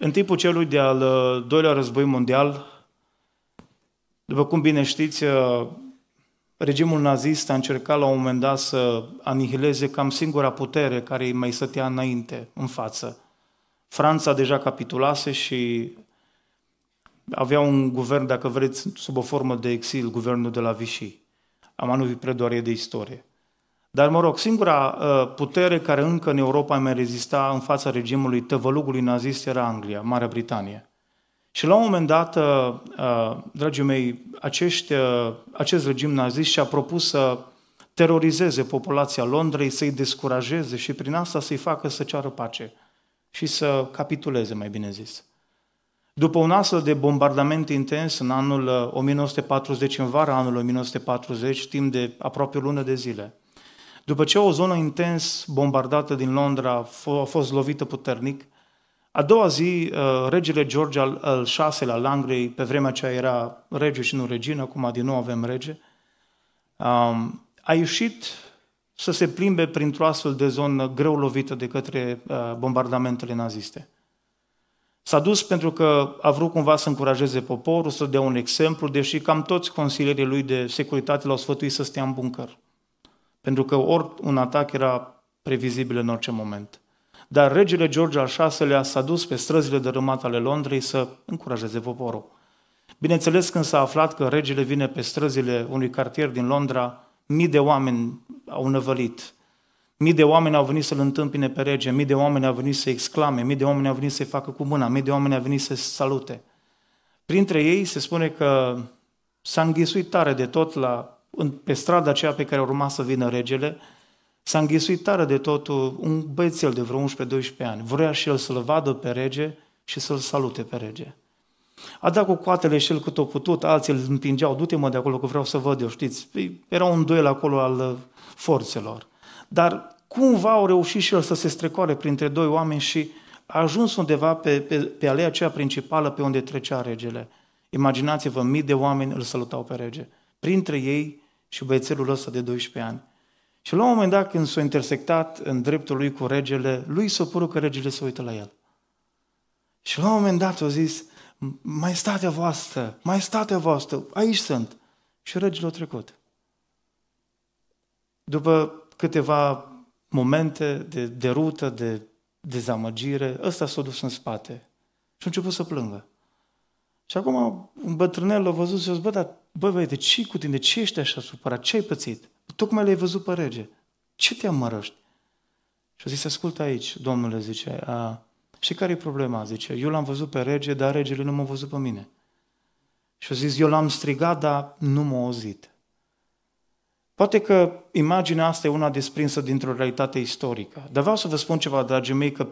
În timpul celui de-al uh, doilea război mondial, după cum bine știți, uh, regimul nazist a încercat la un moment dat să anihileze cam singura putere care îi mai stătea înainte, în față. Franța deja capitulase și avea un guvern, dacă vreți, sub o formă de exil, guvernul de la Vichy. Am nu predoare de istorie. Dar, mă rog, singura ă, putere care încă în Europa mai rezista în fața regimului tăvălugului nazist era Anglia, Marea Britanie. Și la un moment dat, ă, ă, dragii mei, acești, acest regim nazist și-a propus să terorizeze populația Londrei, să-i descurajeze și prin asta să-i facă să ceară pace și să capituleze, mai bine zis. După un astfel de bombardament intens în anul 1940, în vara anului 1940, timp de aproape o lună de zile, după ce o zonă intens bombardată din Londra a fost lovită puternic, a doua zi, uh, regele George al, al vi la al Angliei, pe vremea aceea era rege și nu regină, acum din nou avem rege, um, a ieșit să se plimbe printr-o astfel de zonă greu lovită de către uh, bombardamentele naziste. S-a dus pentru că a vrut cumva să încurajeze poporul, să dea un exemplu, deși cam toți consilierii lui de securitate l-au sfătuit să stea în buncăr pentru că ori un atac era previzibil în orice moment. Dar regele George al VI-lea s-a dus pe străzile rămat ale Londrei să încurajeze poporul. Bineînțeles, când s-a aflat că regele vine pe străzile unui cartier din Londra, mii de oameni au năvălit. Mii de oameni au venit să-l întâmpine pe rege, mii de oameni au venit să exclame, mii de oameni au venit să-i facă cu mâna, mii de oameni au venit să salute. Printre ei se spune că s-a înghesuit tare de tot la pe strada aceea pe care urma să vină regele, s-a înghesuit tare de totul un băiețel de vreo 11-12 ani. Vrea și el să-l vadă pe rege și să-l salute pe rege. A dat cu coatele și el cât o putut, alții îl împingeau, du-te mă de acolo că vreau să văd eu, știți? Păi, era un duel acolo al uh, forțelor. Dar cumva au reușit și el să se strecoare printre doi oameni și a ajuns undeva pe, pe, pe alea aceea principală pe unde trecea regele. Imaginați-vă, mii de oameni îl salutau pe rege. Printre ei, și băiețelul ăsta de 12 ani. Și la un moment dat, când s-a intersectat în dreptul lui cu regele, lui s-a părut că regele se uită la el. Și la un moment dat a zis, mai statea voastră, mai statea voastră, aici sunt. Și regele a trecut. După câteva momente de derută, de dezamăgire, ăsta s-a dus în spate și a început să plângă. Și acum un bătrânel l-a văzut și a zis, bă, dar, bă, băiete, ce cu tine? Ce ești așa supărat? Ce ai pățit? Tocmai l-ai văzut pe rege. Ce te amărăști? Și a zis, ascultă aici, domnule, zice, a, și care e problema? Zice, eu l-am văzut pe rege, dar regele nu m-a văzut pe mine. Și a zis, eu l-am strigat, dar nu m-a auzit. Poate că imaginea asta e una desprinsă dintr-o realitate istorică, dar vreau să vă spun ceva, dragii mei, că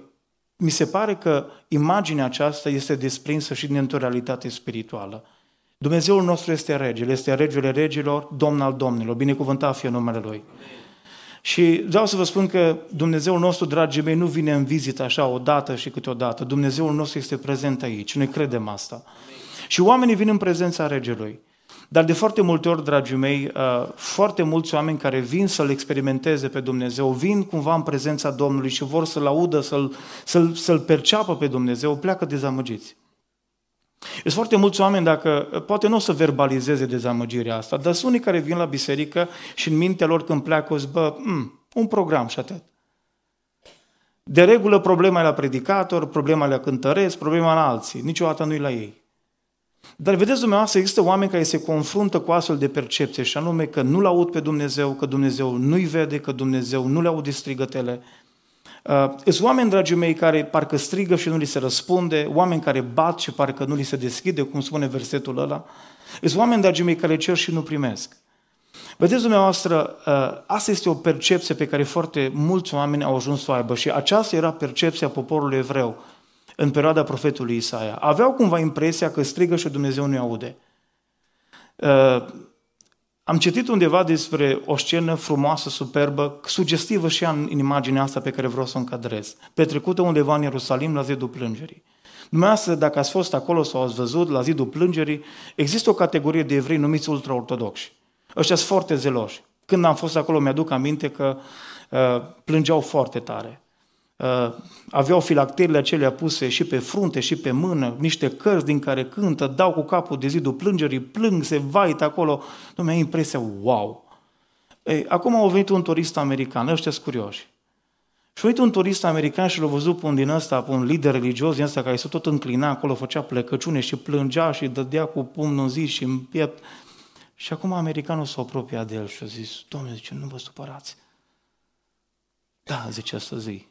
mi se pare că imaginea aceasta este desprinsă și dintr-o realitate spirituală. Dumnezeul nostru este regele, este regele regilor, domn al domnilor, binecuvântat fie numele Lui. Și vreau să vă spun că Dumnezeul nostru, dragii mei, nu vine în vizită așa o dată și câteodată. Dumnezeul nostru este prezent aici, noi credem asta. Și oamenii vin în prezența regelui. Dar de foarte multe ori, dragii mei, uh, foarte mulți oameni care vin să-L experimenteze pe Dumnezeu, vin cumva în prezența Domnului și vor să-L audă, să-L, să-l, să-l perceapă pe Dumnezeu, pleacă dezamăgiți. Sunt foarte mulți oameni, dacă, uh, poate nu o să verbalizeze dezamăgirea asta, dar sunt unii care vin la biserică și în mintea lor când pleacă o zbă, mm, un program și atât. De regulă problema e la predicator, problema e la cântăreți, problema e la alții, niciodată nu e la ei. Dar vedeți dumneavoastră, există oameni care se confruntă cu astfel de percepție și anume că nu-L aud pe Dumnezeu, că Dumnezeu nu-i vede, că Dumnezeu nu le aude strigătele. Uh, sunt oameni, dragii mei, care parcă strigă și nu li se răspunde, oameni care bat și parcă nu li se deschide, cum spune versetul ăla. Sunt oameni, dragii mei, care cer și nu primesc. Vedeți dumneavoastră, uh, asta este o percepție pe care foarte mulți oameni au ajuns să o aibă și aceasta era percepția poporului evreu în perioada profetului Isaia. Aveau cumva impresia că strigă și Dumnezeu nu aude. Uh, am citit undeva despre o scenă frumoasă, superbă, sugestivă și în imaginea asta pe care vreau să o încadrez, petrecută undeva în Ierusalim la zidul plângerii. Dumneavoastră, dacă ați fost acolo sau ați văzut la zidul plângerii, există o categorie de evrei numiți ultraortodoxi. Ăștia sunt foarte zeloși. Când am fost acolo, mi-aduc aminte că uh, plângeau foarte tare. Uh, aveau filacterile acelea puse și pe frunte și pe mână, niște cărți din care cântă, dau cu capul de zidul plângerii, plâng, se vaită acolo. Dom'le, ai impresia, wow! Ei, acum au venit un turist american, ăștia sunt curioși. Și uite un turist american și l-a văzut pe un din ăsta, pe un lider religios din ăsta care se tot înclina acolo, făcea plecăciune și plângea și dădea cu pumnul în zi și în piept. Și acum americanul s-a apropiat de el și a zis, Domnule, zice, nu vă supărați. Da, zice, să zi.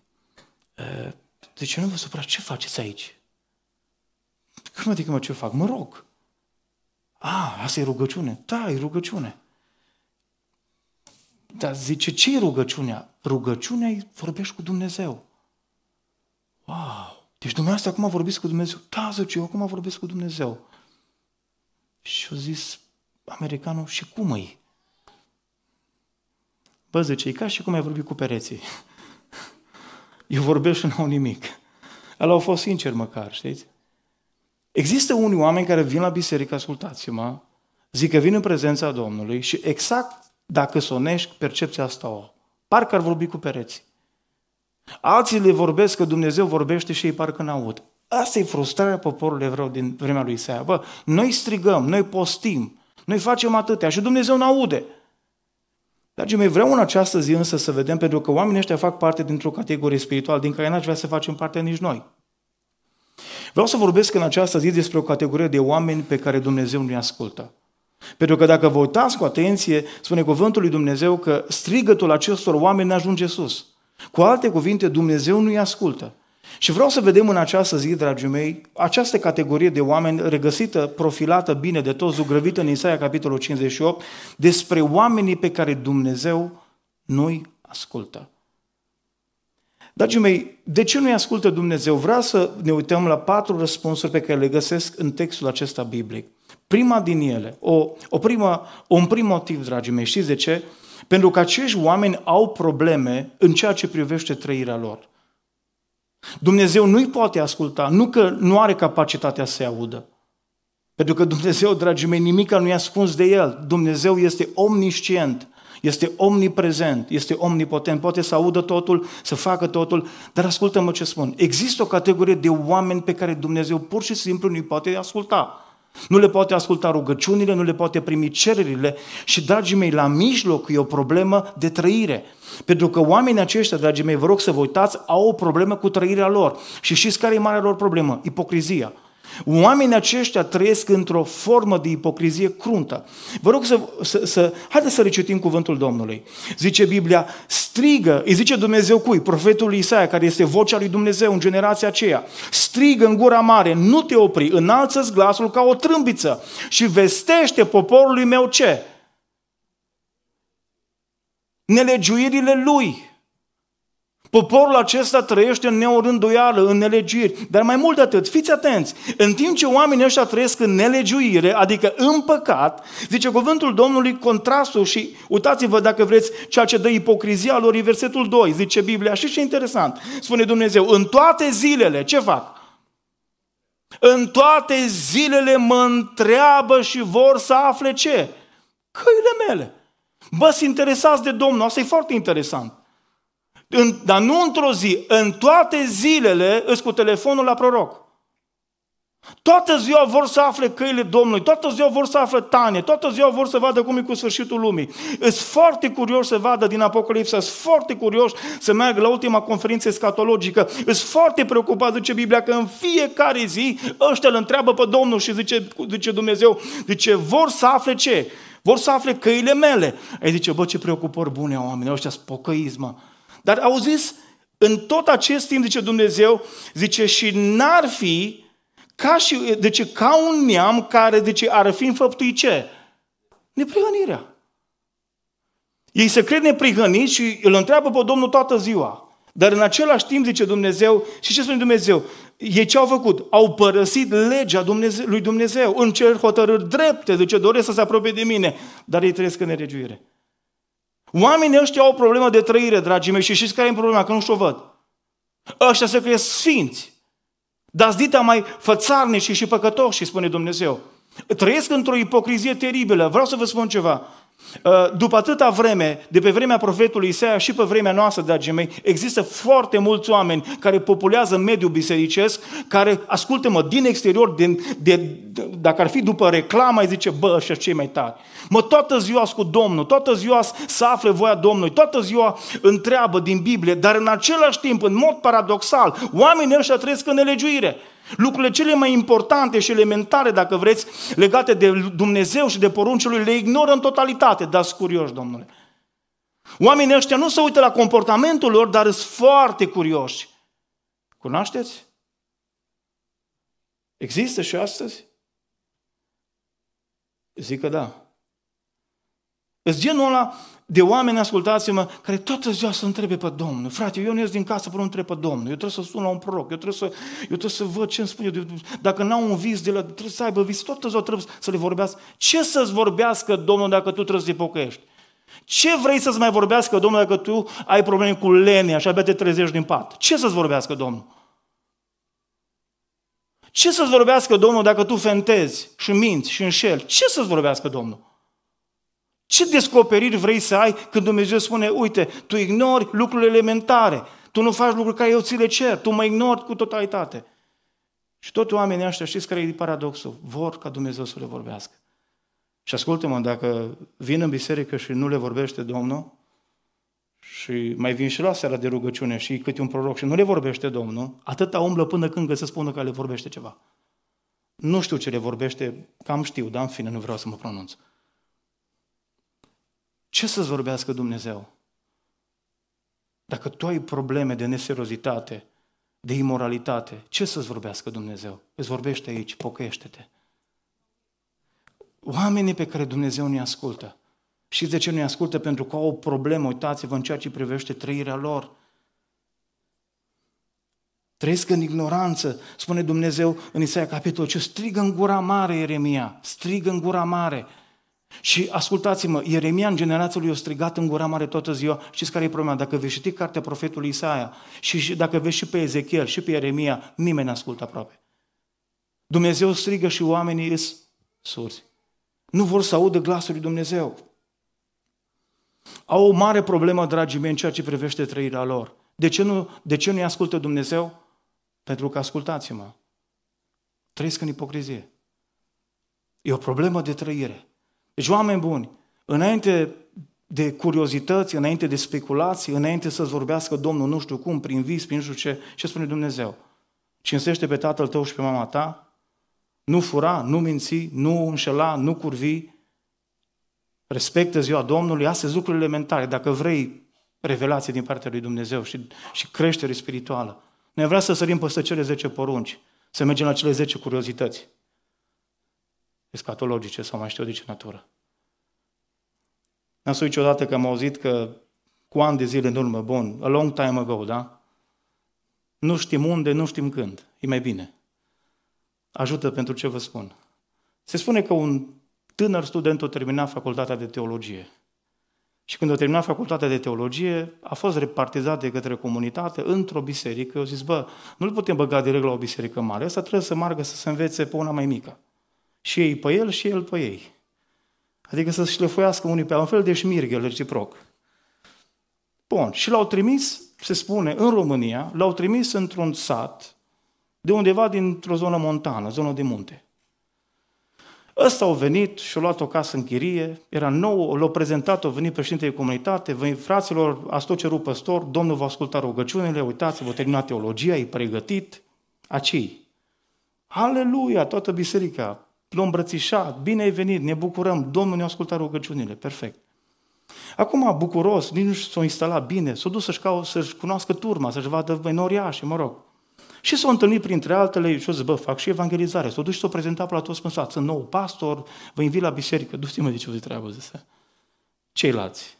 Ă, De deci ce nu vă supărați, ce faceți aici? Cum adică mă ce fac? Mă rog. A, asta e rugăciune. Da, e rugăciune. Dar zice, ce e rugăciunea? Rugăciunea e vorbești cu Dumnezeu. Wow! Deci dumneavoastră acum vorbiți cu Dumnezeu? Da, zice, eu acum vorbesc cu Dumnezeu. Și a zis americanul, și cum îi? Bă, zice, e ca și cum ai vorbit cu pereții. Eu vorbesc și n-au nimic. El au fost sincer măcar, știți? Există unii oameni care vin la biserică, ascultați-mă, zic că vin în prezența Domnului și exact dacă sonești, percepția asta o Parcă ar vorbi cu pereți. Alții le vorbesc că Dumnezeu vorbește și ei parcă n-aud. Asta e frustrarea poporului evreu din vremea lui Isaia. Bă, noi strigăm, noi postim, noi facem atâtea și Dumnezeu n-aude. Dragii mei, vreau în această zi însă să vedem, pentru că oamenii ăștia fac parte dintr-o categorie spirituală din care n-aș vrea să facem parte nici noi. Vreau să vorbesc în această zi despre o categorie de oameni pe care Dumnezeu nu-i ascultă. Pentru că dacă vă uitați cu atenție, spune cuvântul lui Dumnezeu că strigătul acestor oameni ajunge sus. Cu alte cuvinte, Dumnezeu nu-i ascultă. Și vreau să vedem în această zi, dragii mei, această categorie de oameni regăsită, profilată bine de toți, zugrăvită în Isaia, capitolul 58, despre oamenii pe care Dumnezeu nu-i ascultă. Dragii mei, de ce nu-i ascultă Dumnezeu? Vreau să ne uităm la patru răspunsuri pe care le găsesc în textul acesta biblic. Prima din ele, o, o primă, un prim motiv, dragii mei, știți de ce? Pentru că acești oameni au probleme în ceea ce privește trăirea lor. Dumnezeu nu-i poate asculta, nu că nu are capacitatea să-i audă. Pentru că Dumnezeu, dragii mei, nimic nu i-a ascuns de El. Dumnezeu este omniscient, este omniprezent, este omnipotent, poate să audă totul, să facă totul, dar ascultă-mă ce spun. Există o categorie de oameni pe care Dumnezeu pur și simplu nu-i poate asculta. Nu le poate asculta rugăciunile, nu le poate primi cererile și, dragii mei, la mijloc e o problemă de trăire. Pentru că oamenii aceștia, dragii mei, vă rog să vă uitați, au o problemă cu trăirea lor. Și știți care e marea lor problemă? Ipocrizia. Oamenii aceștia trăiesc într-o formă de ipocrizie cruntă. Vă rog să, să, să haideți să recitim cuvântul Domnului. Zice Biblia, strigă, îi zice Dumnezeu cui? Profetul Isaia, care este vocea lui Dumnezeu în generația aceea. Strigă în gura mare, nu te opri, înalță-ți glasul ca o trâmbiță și vestește poporului meu ce? Nelegiuirile lui Poporul acesta trăiește în neorânduială, în nelegiri. Dar mai mult de atât, fiți atenți, în timp ce oamenii ăștia trăiesc în nelegiuire, adică în păcat, zice cuvântul Domnului contrastul și uitați-vă dacă vreți ceea ce dă ipocrizia lor, e versetul 2, zice Biblia. Și ce interesant, spune Dumnezeu, în toate zilele, ce fac? În toate zilele mă întreabă și vor să afle ce? Căile mele. Bă, interesați de Domnul, asta e foarte interesant. În, dar nu într-o zi, în toate zilele îți cu telefonul la proroc. Toată ziua vor să afle căile Domnului, toată ziua vor să afle tane, toată ziua vor să vadă cum e cu sfârșitul lumii. Sunt foarte curios să vadă din Apocalipsa, sunt foarte curios să meargă la ultima conferință escatologică, sunt foarte preocupat, zice Biblia, că în fiecare zi ăștia îl întreabă pe Domnul și zice, zice Dumnezeu, zice, vor să afle ce? Vor să afle căile mele. Ei zice, bă, ce preocupări bune au oamenii, ăștia spocăiți, mă. Dar au zis în tot acest timp, zice Dumnezeu, zice, și n-ar fi ca și, zice, deci, ca un neam care, zice, ar fi înfăptuit ce? Neprihănirea. Ei se cred neprihăniți și îl întreabă pe Domnul toată ziua. Dar în același timp, zice Dumnezeu, și ce spune Dumnezeu? Ei ce au făcut? Au părăsit legea Dumnezeu, lui Dumnezeu. În cer hotărâri drepte, zice, doresc să se apropie de mine. Dar ei trăiesc în neregiuire. Oamenii ăștia au o problemă de trăire, dragii mei, și știți care e problema? Că nu știu o văd. Ăștia se crezi sfinți. Dar dita mai fățarnici și păcătoși, spune Dumnezeu. Trăiesc într-o ipocrizie teribilă. Vreau să vă spun ceva. Uh, după atâta vreme, de pe vremea profetului Isaia și pe vremea noastră, dragii mei, există foarte mulți oameni care populează mediul bisericesc, care, ascultă-mă, din exterior, din, de, de, dacă ar fi după reclamă, îi zice, bă, ăștia cei mai tari. Mă, toată ziua cu Domnul, toată ziua să afle voia Domnului, toată ziua întreabă din Biblie, dar în același timp, în mod paradoxal, oamenii ăștia trăiesc în nelegiuire. Lucrurile cele mai importante și elementare, dacă vreți, legate de Dumnezeu și de poruncile lui, le ignoră în totalitate. Dați curioși, domnule. Oamenii ăștia nu se uită la comportamentul lor, dar sunt foarte curioși. Cunoașteți? Există și astăzi? Zic că da. Îți genul ăla de oameni, ascultați-mă, care toată ziua să întrebe pe Domnul. Frate, eu nu ies din casă până nu întreb pe Domnul. Eu trebuie să sun la un proroc, eu trebuie să, eu trebuie să văd ce îmi spune. dacă n-au un vis, de la, trebuie să aibă vis, toată ziua trebuie să le vorbească. Ce să-ți vorbească Domnul dacă tu trebuie să te pocăiești? Ce vrei să-ți mai vorbească Domnul dacă tu ai probleme cu lene, și abia te trezești din pat? Ce să-ți vorbească Domnul? Ce să-ți vorbească Domnul dacă tu fentezi și minți și înșeli? Ce să-ți vorbească Domnul? Ce descoperiri vrei să ai când Dumnezeu spune, uite, tu ignori lucrurile elementare, tu nu faci lucruri care eu ți le cer, tu mă ignori cu totalitate. Și tot oamenii ăștia, știți care e paradoxul? Vor ca Dumnezeu să le vorbească. Și ascultă-mă, dacă vin în biserică și nu le vorbește Domnul, și mai vin și la seara de rugăciune și câte un proroc și nu le vorbește Domnul, atâta umblă până când să spună că le vorbește ceva. Nu știu ce le vorbește, cam știu, dar în fine nu vreau să mă pronunț. Ce să-ți vorbească Dumnezeu? Dacă tu ai probleme de neseriozitate, de imoralitate, ce să-ți vorbească Dumnezeu? Îți vorbește aici, pocăiește-te. Oamenii pe care Dumnezeu ne ascultă. Și de ce nu ascultă? Pentru că au o problemă, uitați-vă în ceea ce privește trăirea lor. Trăiesc în ignoranță, spune Dumnezeu în Isaia capitolul 5, strigă în gura mare Ieremia, strigă în gura mare. Și ascultați-mă, Ieremia în generația lui a strigat în gura mare toată ziua. Știți care e problema? Dacă veți citi cartea profetului Isaia și dacă veți și pe Ezechiel și pe Ieremia, nimeni n-ascultă aproape. Dumnezeu strigă și oamenii îs surzi. Nu vor să audă glasul lui Dumnezeu. Au o mare problemă, dragii mei, în ceea ce privește trăirea lor. De ce nu, de ce nu ascultă Dumnezeu? Pentru că, ascultați-mă, trăiesc în ipocrizie. E o problemă de trăire. Deci, oameni buni, înainte de curiozități, înainte de speculații, înainte să-ți vorbească Domnul nu știu cum, prin vis, prin nu știu ce, ce spune Dumnezeu? Cinsește pe tatăl tău și pe mama ta, nu fura, nu minți, nu înșela, nu curvi, respectă ziua Domnului, astea sunt lucruri elementare. Dacă vrei revelație din partea lui Dumnezeu și, și creștere spirituală. Ne vrea să sărim peste cele 10 porunci, să mergem la cele 10 curiozități escatologice sau mai știu de ce natură. N-am spus niciodată că am auzit că cu ani de zile în urmă, bun, a long time ago, da? Nu știm unde, nu știm când. E mai bine. Ajută pentru ce vă spun. Se spune că un tânăr student a terminat facultatea de teologie. Și când a terminat facultatea de teologie, a fost repartizat de către comunitate într-o biserică. Eu zis, bă, nu-l putem băga direct la o biserică mare, asta trebuie să margă să se învețe pe una mai mică. Și ei pe el și el pe ei. Adică să șlefuiască unii pe un fel de șmirghe reciproc. Bun, și l-au trimis, se spune, în România, l-au trimis într-un sat de undeva dintr-o zonă montană, zonă de munte. Ăsta au venit și-au luat o casă în chirie, era nou, l-au prezentat, au venit președintele comunitate, venit fraților, a tot cerut păstor, Domnul va asculta rugăciunile, uitați, vă termina teologia, e pregătit, acei. Aleluia, toată biserica l-a îmbrățișat, bine ai venit, ne bucurăm, Domnul ne-a ascultat rugăciunile, perfect. Acum, bucuros, nici nu s-a instalat bine, s-a dus să-și, cau, să-și cunoască turma, să-și vadă și mă rog. Și s-a întâlnit printre altele și o zis, bă, fac și evangelizare. S-a dus și s-a prezentat la toți, spun, sunt nou pastor, vă invit la biserică, du mă de ce vă treabă, zise. Ceilalți.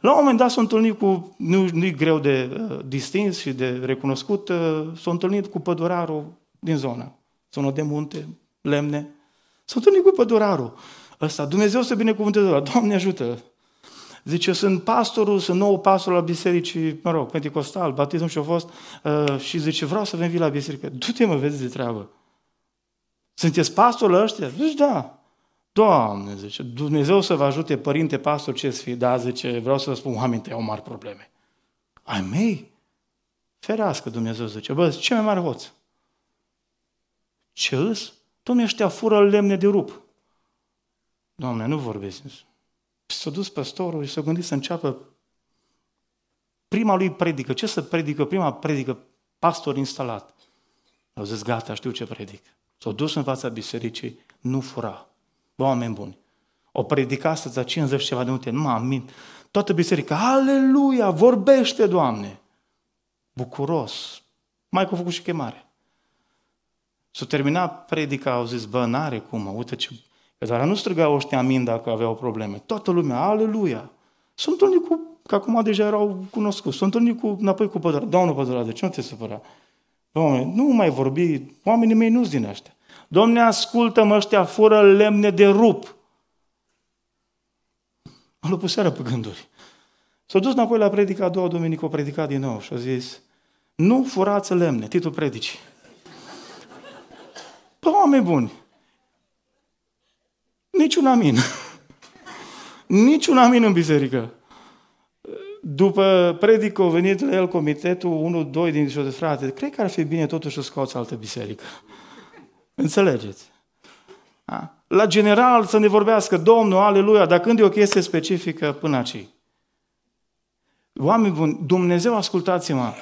La un moment dat s-a întâlnit cu, nu, nu greu de uh, distins și de recunoscut, uh, s-a întâlnit cu pădurarul din zonă. Zonă de munte, lemne. S-a întâlnit cu pădurarul ăsta. Dumnezeu să binecuvânteze ăla. Doamne ajută! Zice, sunt pastorul, sunt nou pastor la bisericii, mă rog, pentecostal, baptism și-a fost, uh, și zice, vreau să vin la biserică. Du-te, mă, vezi de treabă. Sunteți pastorul ăștia? Zici, da. Doamne, zice, Dumnezeu să vă ajute, părinte, pastor, ce să fi, da, zice, vreau să vă spun, oamenii tăi au mari probleme. Ai mei? Ferească, Dumnezeu zice, bă, ce mai mare hoț? Ce îs? Domne, ăștia fură lemne de rup. Doamne, nu vorbesc. Și păi s-a dus păstorul și s-a gândit să înceapă prima lui predică. Ce să predică? Prima predică, pastor instalat. Au zis, gata, știu ce predic. s a dus în fața bisericii, nu fura. Oameni buni. O predica astăzi la 50 ceva de minute, nu mă amint. Toată biserica, aleluia, vorbește, Doamne! Bucuros. Mai că a făcut și chemare. S-a terminat predica, au zis, bă, n-are cum, uite ce... Că dar nu strigau ăștia amin dacă aveau probleme. Toată lumea, aleluia! Sunt s-o cu, că acum deja erau cunoscuți, sunt s-o cu, înapoi cu pădura. Domnul pădura, de ce nu te supăra? Doamne, nu mai vorbi, oamenii mei nu-s din ăștia. Domne, ascultă-mă, ăștia fură lemne de rup. Mă lăpuseară pe gânduri. S-a dus înapoi la predica a doua duminică, o predica din nou și a zis, nu furați lemne, titlul predicii. Păi, oameni buni. Niciun amin. Niciun amin în biserică. După predică, a venit la el comitetul 1-2 din de frate, cred că ar fi bine totuși să scoți altă biserică. Înțelegeți? A? La general să ne vorbească Domnul, aleluia, dar când e o chestie specifică, până aici. Oameni buni, Dumnezeu, ascultați-mă,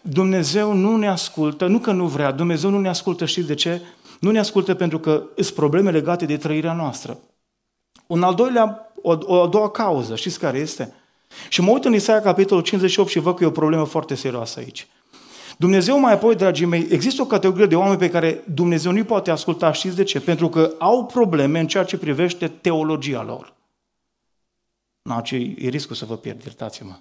Dumnezeu nu ne ascultă, nu că nu vrea, Dumnezeu nu ne ascultă, știți de ce? Nu ne ascultă pentru că sunt probleme legate de trăirea noastră. Un al doilea, o, o a doua cauză, știți care este? Și mă uit în Isaia capitolul 58 și văd că e o problemă foarte serioasă aici. Dumnezeu mai apoi, dragii mei, există o categorie de oameni pe care Dumnezeu nu-i poate asculta, știți de ce? Pentru că au probleme în ceea ce privește teologia lor. Nu, ce e riscul să vă pierd, iertați-mă.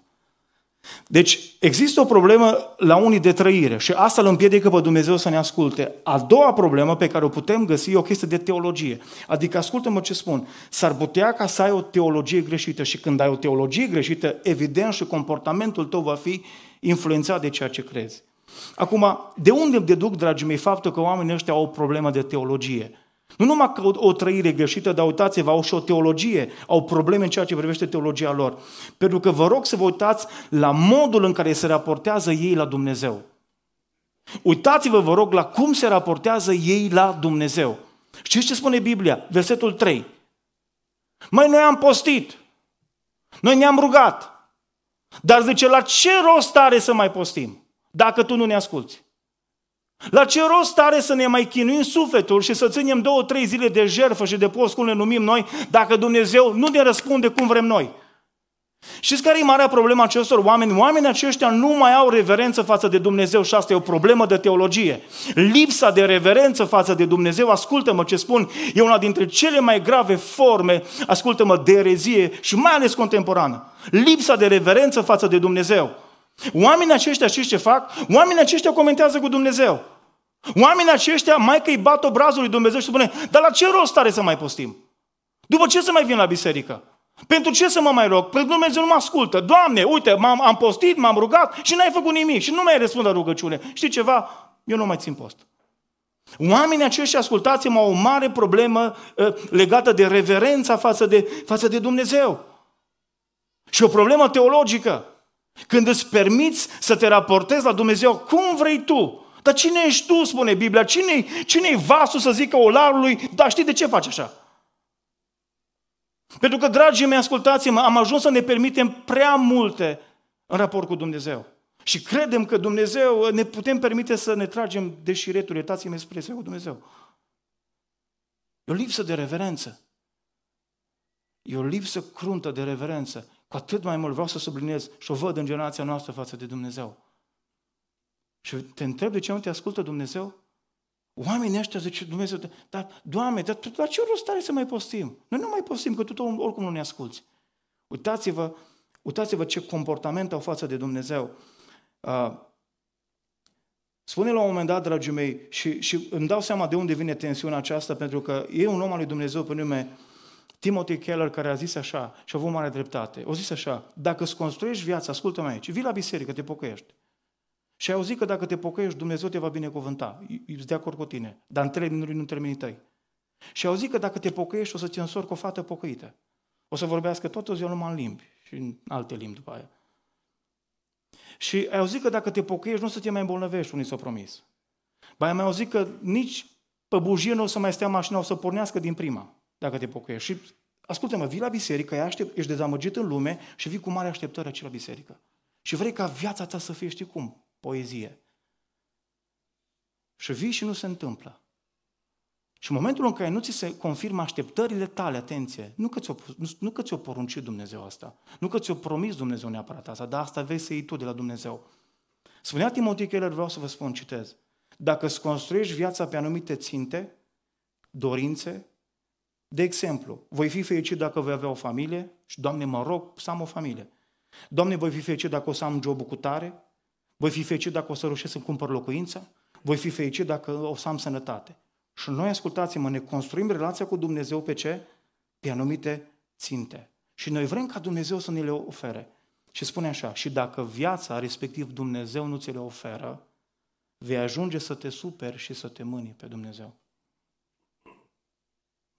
Deci există o problemă la unii de trăire și asta îl împiedică pe Dumnezeu să ne asculte. A doua problemă pe care o putem găsi e o chestie de teologie. Adică, ascultă-mă ce spun, s-ar putea ca să ai o teologie greșită și când ai o teologie greșită, evident și comportamentul tău va fi influențat de ceea ce crezi. Acum, de unde îmi deduc, dragii mei, faptul că oamenii ăștia au o problemă de teologie? Nu numai că o trăire greșită, dar uitați-vă, au și o teologie, au probleme în ceea ce privește teologia lor. Pentru că vă rog să vă uitați la modul în care se raportează ei la Dumnezeu. Uitați-vă, vă rog, la cum se raportează ei la Dumnezeu. Știți ce spune Biblia? Versetul 3. Mai noi am postit. Noi ne-am rugat. Dar zice, la ce rost are să mai postim? Dacă tu nu ne asculți. La ce rost are să ne mai chinuim sufletul și să ținem două, trei zile de jerfă și de post, cum le numim noi, dacă Dumnezeu nu ne răspunde cum vrem noi? Știți care e marea problemă acestor oameni? Oamenii aceștia nu mai au reverență față de Dumnezeu și asta e o problemă de teologie. Lipsa de reverență față de Dumnezeu, ascultă-mă ce spun, e una dintre cele mai grave forme, ascultă-mă, de erezie și mai ales contemporană. Lipsa de reverență față de Dumnezeu. Oamenii aceștia știți ce fac? Oamenii aceștia comentează cu Dumnezeu. Oamenii aceștia mai că i bat obrazul lui Dumnezeu și spune, dar la ce rost are să mai postim? După ce să mai vin la biserică? Pentru ce să mă mai rog? Pentru că Dumnezeu nu mă ascultă. Doamne, uite, m-am, am postit, m-am rugat și n-ai făcut nimic și nu mai răspund la rugăciune. Știi ceva? Eu nu mai țin post. Oamenii aceștia, ascultați-mă, au o mare problemă uh, legată de reverența față de, față de Dumnezeu. Și o problemă teologică. Când îți permiți să te raportezi la Dumnezeu cum vrei tu, dar cine ești tu, spune Biblia, cine-i, cine-i vasul să zică olarului, dar știi de ce faci așa? Pentru că, dragii mei, ascultați-mă, am ajuns să ne permitem prea multe în raport cu Dumnezeu. Și credem că Dumnezeu ne putem permite să ne tragem de șiretul, iertați-mi expresia cu Dumnezeu. E o lipsă de reverență. E o lipsă cruntă de reverență. Cu atât mai mult vreau să subliniez și o văd în generația noastră față de Dumnezeu. Și te întreb de ce nu te ascultă Dumnezeu? Oamenii ăștia zice Dumnezeu, dar, Doamne, dar dar ce rost are să mai postim? Noi nu mai postim, că tu oricum nu ne asculți. Uitați-vă, uitați-vă ce comportament au față de Dumnezeu. Spune la un moment dat, dragii mei, și, și îmi dau seama de unde vine tensiunea aceasta, pentru că e un om al lui Dumnezeu pe nume Timothy Keller care a zis așa și a avut mare dreptate. a zis așa, dacă îți construiești viața, ascultă-mă aici, vii la biserică, te pocăiești. Și ai auzit că dacă te pocăiești, Dumnezeu te va binecuvânta. Sunt de acord cu tine, dar în termenii nu în termenii tăi. Și au zis că dacă te pocăiești, o să te însori cu o fată pocăită. O să vorbească o ziua numai în limbi și în alte limbi după aia. Și ai auzit că dacă te pocăiești, nu o să te mai îmbolnăvești, unii s-au promis. Ba ai mai auzit că nici pe bujie nu o să mai stea mașina, o să pornească din prima dacă te pocăiești. Și ascultă-mă, vii la biserică, ai aștept, ești dezamăgit în lume și vii cu mare așteptări aici la biserică. Și vrei ca viața ta să fie, știi cum, poezie. Și vii și nu se întâmplă. Și în momentul în care nu ți se confirmă așteptările tale, atenție, nu că, ți-o, nu, că ți-o porunci Dumnezeu asta, nu că ți-o promis Dumnezeu neapărat asta, dar asta vei să iei tu de la Dumnezeu. Spunea Timotei Keller, vreau să vă spun, citez, dacă îți construiești viața pe anumite ținte, dorințe, de exemplu, voi fi fericit dacă voi avea o familie și, Doamne, mă rog să am o familie. Doamne, voi fi fericit dacă o să am jobul cu tare? Voi fi fericit dacă o să reușesc să-mi cumpăr locuința? Voi fi fericit dacă o să am sănătate? Și noi, ascultați-mă, ne construim relația cu Dumnezeu pe ce? Pe anumite ținte. Și noi vrem ca Dumnezeu să ne le ofere. Și spune așa, și dacă viața, respectiv Dumnezeu, nu ți le oferă, vei ajunge să te superi și să te mâni pe Dumnezeu.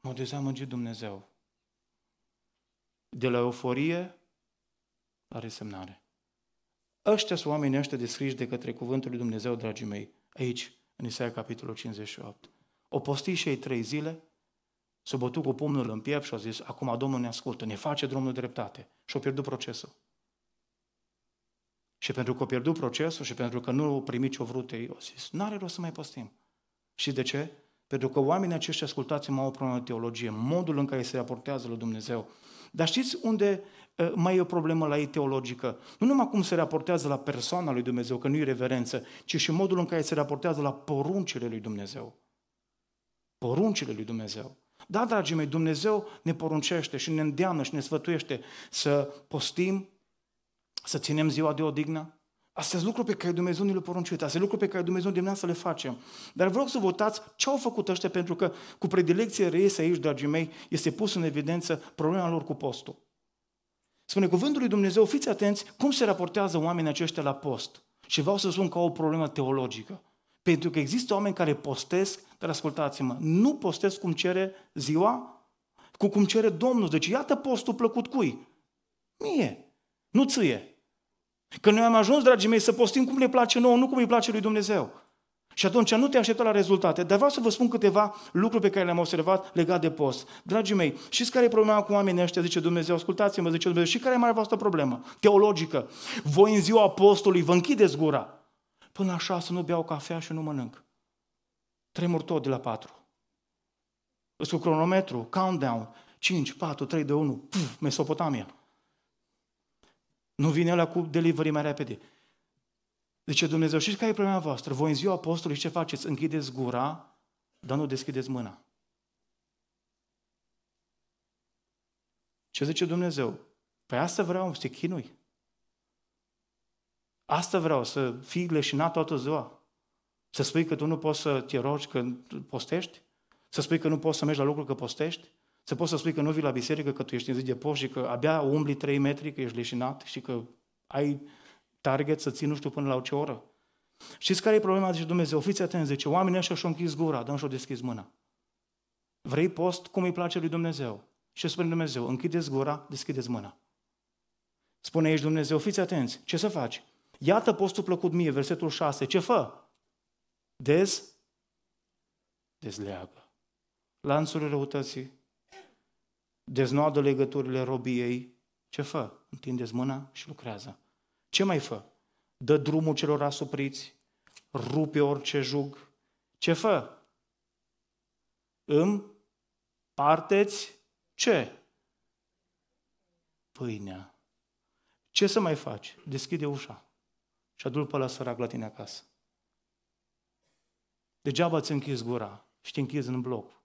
M-a dezamăgit Dumnezeu. De la euforie la resemnare. Ăștia sunt oamenii ăștia descriși de către Cuvântul lui Dumnezeu, dragii mei, aici, în Isaia, capitolul 58. O posti și ei trei zile, s-a bătut cu pumnul în piept și a zis, acum Domnul ne ascultă, ne face drumul dreptate. Și au pierdut procesul. Și pentru că au pierdut procesul și pentru că nu au primit ce-o vrut ei, au zis, n-are rost să mai postim. Și de ce? Pentru că oamenii aceștia, ascultați-mă, au o problemă de teologie, modul în care se raportează la Dumnezeu. Dar știți unde ă, mai e o problemă la ei teologică? Nu numai cum se raportează la persoana lui Dumnezeu, că nu-i reverență, ci și modul în care se raportează la poruncile lui Dumnezeu. Poruncile lui Dumnezeu. Da, dragii mei, Dumnezeu ne poruncește și ne îndeamnă și ne sfătuiește să postim, să ținem ziua de odihnă, Astea sunt lucruri pe care Dumnezeu ne le poruncit, astea lucruri pe care Dumnezeu ne să le facem. Dar vreau să votați ce au făcut ăștia, pentru că cu predilecție reiese aici, dragii mei, este pus în evidență problema lor cu postul. Spune cuvântul lui Dumnezeu, fiți atenți cum se raportează oamenii aceștia la post. Și vreau să spun că au o problemă teologică. Pentru că există oameni care postesc, dar ascultați-mă, nu postesc cum cere ziua, cu cum cere Domnul. Deci iată postul plăcut cui? Mie, nu ție. Că noi am ajuns, dragii mei, să postim cum ne place nouă, nu cum îi place lui Dumnezeu. Și atunci nu te aștepta la rezultate. Dar vreau să vă spun câteva lucruri pe care le-am observat legat de post. Dragii mei, știți care e problema cu oamenii ăștia? Zice Dumnezeu, ascultați-mă, zice Dumnezeu. Și care e mai voastră problemă? Teologică. Voi în ziua postului vă închideți gura. Până așa să nu beau cafea și nu mănânc. Tremur tot de la patru. Îți cu cronometru, countdown, 5, 4, 3, 2, 1, puf, Mesopotamia. Nu vine la cu delivery mai repede. Deci, Dumnezeu, știți care e problema voastră? Voi în ziua apostolului ce faceți? Închideți gura, dar nu deschideți mâna. Ce zice Dumnezeu? Păi asta vreau să te chinui. Asta vreau, să fii leșinat toată ziua. Să spui că tu nu poți să te rogi când postești? Să spui că nu poți să mergi la lucru că postești? Să poți să spui că nu vii la biserică, că tu ești în zi de poș și că abia umbli 3 metri, că ești leșinat și că ai target să ții nu știu până la ce oră. Știți care e problema? Zice Dumnezeu, fiți atenți, zice, oamenii așa și-au închis gura, dar nu și-au deschis mâna. Vrei post cum îi place lui Dumnezeu? Și spune Dumnezeu, închideți gura, deschideți mâna. Spune aici Dumnezeu, fiți atenți, ce să faci? Iată postul plăcut mie, versetul 6, ce fă? Dez, dezleagă. Lanțurile răutății, deznoadă legăturile robiei, ce fă? Întindeți mâna și lucrează. Ce mai fă? Dă drumul celor asupriți, rupe orice jug. Ce fă? Îmi parteți ce? Pâinea. Ce să mai faci? Deschide ușa și adu-l pe la sărac la tine acasă. Degeaba ți închizi gura și te închizi în bloc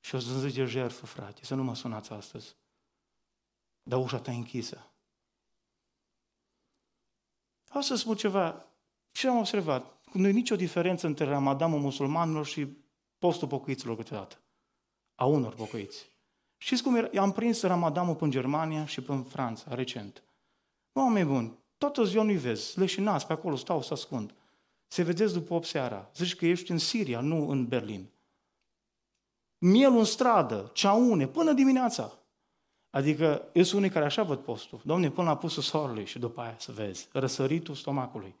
și o să zice jertfă, frate, să nu mă sunați astăzi. Dar ușa ta e închisă. O să spun ceva. Ce am observat? Nu e nicio diferență între ramadamul musulmanilor și postul pocuiților câteodată. A unor pocuiți. Știți cum era? am prins ramadamul până în Germania și până în Franța, recent. Mă, oameni buni, toată ziua nu-i vezi, leșinați pe acolo, stau să ascund. Se vedeți după 8 seara. Zici că ești în Siria, nu în Berlin mielul în stradă, ceaune, până dimineața. Adică sunt unii care așa văd postul. Domne, până la pusul soarelui și după aia să vezi răsăritul stomacului.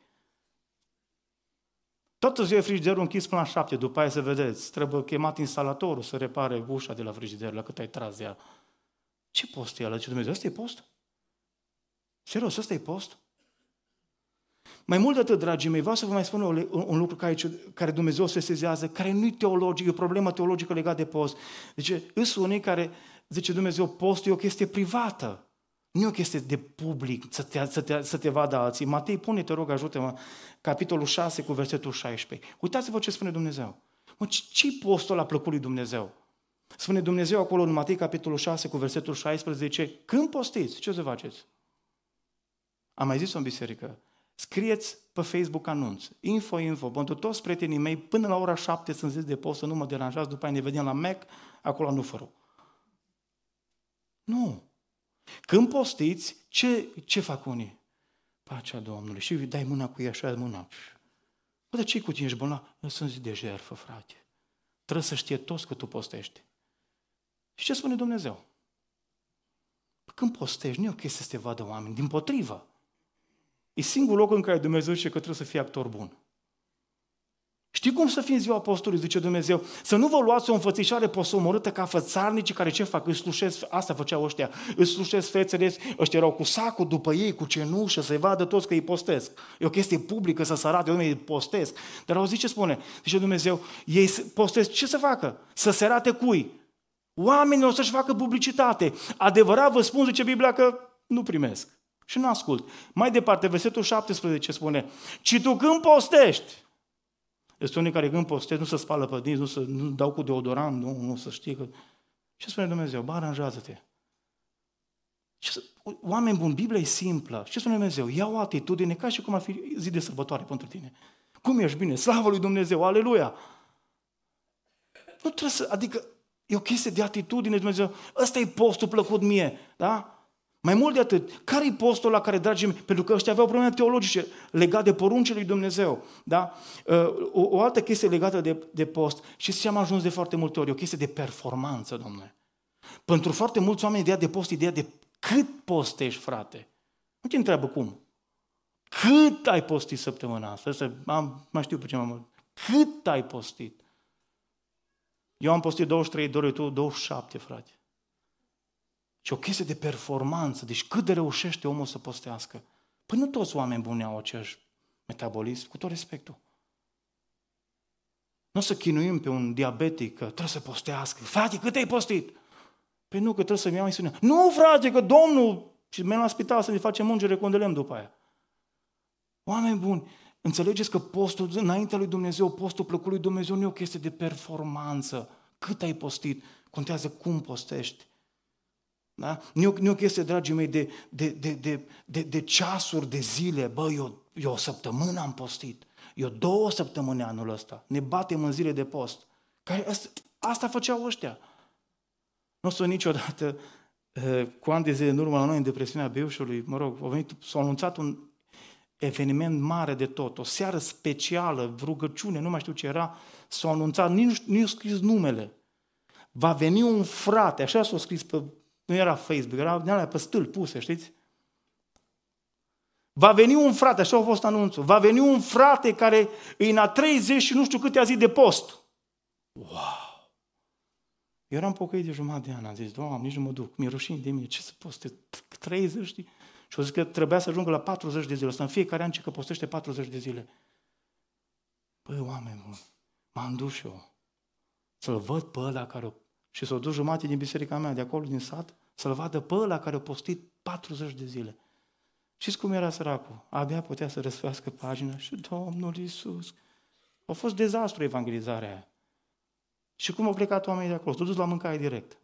Toată ziua e frigiderul închis până la șapte, după aia să vedeți. Trebuie chemat instalatorul să repare ușa de la frigider, la cât ai tras de ea. Ce post e ala? Ce Dumnezeu, ăsta e post? Serios, ăsta e post? Mai mult de atât, dragii mei, vreau să vă mai spun un, lucru care, Dumnezeu se sezează, care nu e teologic, e o problemă teologică legată de post. Deci, sunt unii care, zice Dumnezeu, postul e o chestie privată. Nu e o chestie de public să te, să te, să te vadă alții. Matei, pune-te, rog, ajută-mă, capitolul 6 cu versetul 16. Uitați-vă ce spune Dumnezeu. Mă, ce postul a plăcut lui Dumnezeu? Spune Dumnezeu acolo în Matei, capitolul 6 cu versetul 16, când postiți, ce o să faceți? Am mai zis-o în biserică. Scrieți pe Facebook anunț. Info, info. Pentru toți prietenii mei, până la ora 7 sunt zis de post, să nu mă deranjați, după aia ne vedem la Mac, acolo nu fără. Nu. Când postiți, ce, ce fac unii? Pacea Domnului. Și dai mâna cu ei așa, mâna. Bă, dar ce cu tine? Ești bolnav? Eu sunt zi de jertfă, frate. Trebuie să știe toți că tu postești. Și ce spune Dumnezeu? Păi când postești, nu e ok să te vadă oameni, din potrivă. E singurul loc în care Dumnezeu zice că trebuie să fii actor bun. Știi cum să fii în ziua apostolului, zice Dumnezeu? Să nu vă luați o înfățișare posomorâtă ca fățarnicii care ce fac? Îți slușesc, asta făceau ăștia, îți slușesc fețele, ăștia erau cu sacul după ei, cu cenușă, să-i vadă toți că îi postesc. E o chestie publică să se arate, oamenii postesc. Dar auzi ce spune? Zice Dumnezeu, ei postesc, ce să facă? Să se arate cui? Oamenii o să-și facă publicitate. Adevărat vă spun, zice Biblia, că nu primesc și nu ascult. Mai departe, versetul 17 spune, ci tu când postești, este unii care când postezi nu se spală pe dinți, nu se nu dau cu deodorant, nu, nu se știe că... Ce spune Dumnezeu? Ba, aranjează-te. Ce, oameni buni, Biblia e simplă. Ce spune Dumnezeu? Ia o atitudine ca și cum ar fi zi de sărbătoare pentru tine. Cum ești bine? Slavă lui Dumnezeu! Aleluia! Nu trebuie să... Adică e o chestie de atitudine, Dumnezeu. Ăsta e postul plăcut mie, da? Mai mult de atât, care e postul la care, dragii mei, pentru că ăștia aveau probleme teologice legate de poruncile lui Dumnezeu, da? Uh, o, o altă chestie legată de, de post, și ce am ajuns de foarte multe ori, o chestie de performanță, domnule. Pentru foarte mulți oameni, ideea de post, ideea de cât postești, frate. Nu te întreabă cum. Cât ai postit săptămâna asta? Să, am, mai știu pe ce mai Cât ai postit? Eu am postit 23 de ore, tu 27, frate ci o chestie de performanță. Deci cât de reușește omul să postească. Păi nu toți oameni buni au aceeași metabolism, cu tot respectul. Nu o să chinuim pe un diabetic că trebuie să postească. Frate, cât ai postit? Păi nu, că trebuie să-mi iau insulină. Nu, frate, că Domnul... Și merg la spital să mi facem mungere cu lemn după aia. Oameni buni, înțelegeți că postul înaintea lui Dumnezeu, postul plăcului lui Dumnezeu nu e o chestie de performanță. Cât ai postit, contează cum postești. Da? Nu, nu chestie dragii mei, de, de, de, de, de, de ceasuri, de zile. Bă, eu, eu o săptămână am postit. Eu două săptămâni anul ăsta. Ne batem în zile de post. Care, asta, asta făceau ăștia. Nu să niciodată eh, cu ani de zile în urmă la noi în depresiunea Beușului, mă rog, s-a anunțat un eveniment mare de tot, o seară specială, rugăciune, nu mai știu ce era, s-a anunțat, nici nu, nu scris numele. Va veni un frate, așa s-a scris pe nu era Facebook, era din alea pe stâl puse, știți? Va veni un frate, așa a fost anunțul, va veni un frate care în a 30 și nu știu câte a zi de post. Wow! Eu eram pocăit de jumătate de an, am zis, doamne, nici nu mă duc, mi-e rușine de mine, ce să poste, 30, știi? Și au zis că trebuia să ajungă la 40 de zile, să în fiecare an ce că postește 40 de zile. Păi, oameni buni, m-am dus eu să-l văd pe ăla care... Și s-o dus jumate din biserica mea, de acolo, din sat, să-l vadă pe ăla care a postit 40 de zile. Știți cum era săracul? Abia putea să răsfească pagina și Domnul Iisus. A fost dezastru evangelizarea aia. Și cum au plecat oamenii de acolo? S-au dus la mâncare direct.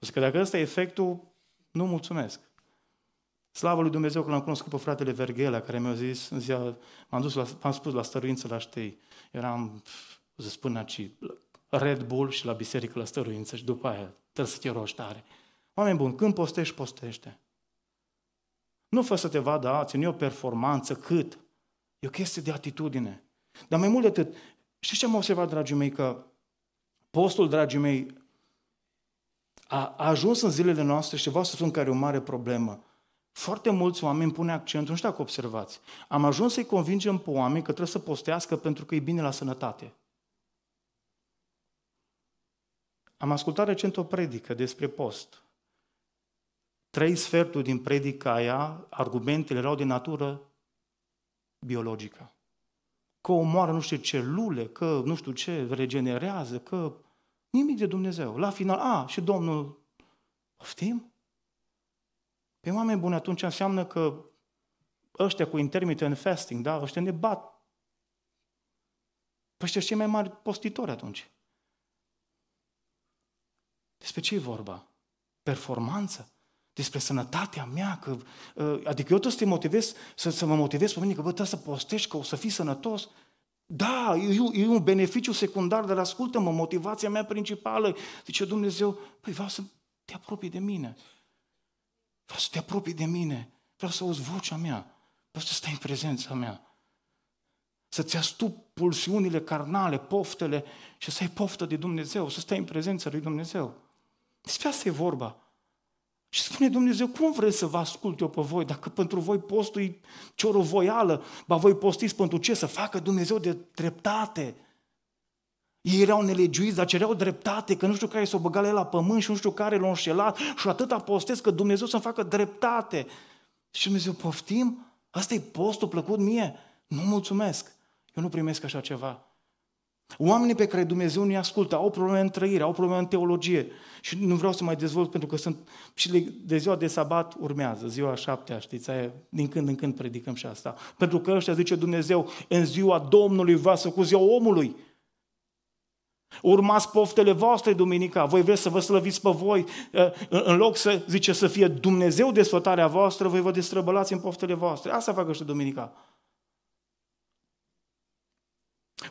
Zic că dacă ăsta e efectul, nu mulțumesc. Slavă lui Dumnezeu că l-am cunoscut pe fratele Verghela, care mi-a zis în ziua, m-am dus la, am spus la stăruință la ștei. Eram, să spun aici, Red Bull și la biserică la stăruință și după aia trebuie să te roși tare. Oameni buni, când postești, postește. Nu fă să te vadă alții, nu e o performanță, cât. E o chestie de atitudine. Dar mai mult de atât, știți ce am observat, dragii mei, că postul, dragii mei, a, a ajuns în zilele noastre și vreau să spun că are o mare problemă. Foarte mulți oameni pune accentul, nu știu dacă observați, am ajuns să-i convingem pe oameni că trebuie să postească pentru că e bine la sănătate. Am ascultat recent o predică despre post trei sferturi din predica aia, argumentele erau de natură biologică. Că omoară nu știu ce lule, că nu știu ce regenerează, că nimic de Dumnezeu. La final, a, și Domnul, oftim? Pe oameni buni, atunci înseamnă că ăștia cu intermittent fasting, da, ăștia ne bat. Păi ăștia cei mai mari postitori atunci. Despre ce e vorba? Performanță? despre sănătatea mea, că, uh, adică eu trebuie să te motivez, să, să mă motivez pe mine că bă, trebuie să postești, că o să fii sănătos. Da, e, e un beneficiu secundar, dar ascultă-mă, motivația mea principală, zice Dumnezeu, păi vreau să te apropii de mine. Vreau să te apropii de mine. Vreau să auzi vocea mea. Vreau să stai în prezența mea. Să-ți astup pulsiunile carnale, poftele și să ai poftă de Dumnezeu, să stai în prezența lui Dumnezeu. Despre asta e vorba. Și spune Dumnezeu, cum vreți să vă ascult eu pe voi, dacă pentru voi postul e ciorovoială, ba voi postiți pentru ce? Să facă Dumnezeu de dreptate. Ei erau nelegiuiți, dar cereau dreptate, că nu știu care s-o băga la pământ și nu știu care l-a înșelat și atât postez că Dumnezeu să-mi facă dreptate. Și Dumnezeu, poftim? Asta e postul plăcut mie? Nu mulțumesc. Eu nu primesc așa ceva. Oamenii pe care Dumnezeu nu-i ascultă au probleme în trăire, au probleme în teologie. Și nu vreau să mai dezvolt pentru că sunt și de ziua de sabat urmează, ziua șaptea, știți, aia, din când în când predicăm și asta. Pentru că ăștia zice Dumnezeu, în ziua Domnului voastră, cu ziua omului, Urmați poftele voastre duminica, voi vreți să vă slăviți pe voi, ă, în loc să, zice, să fie Dumnezeu desfătarea voastră, voi vă destrăbălați în poftele voastre. Asta facă și duminica.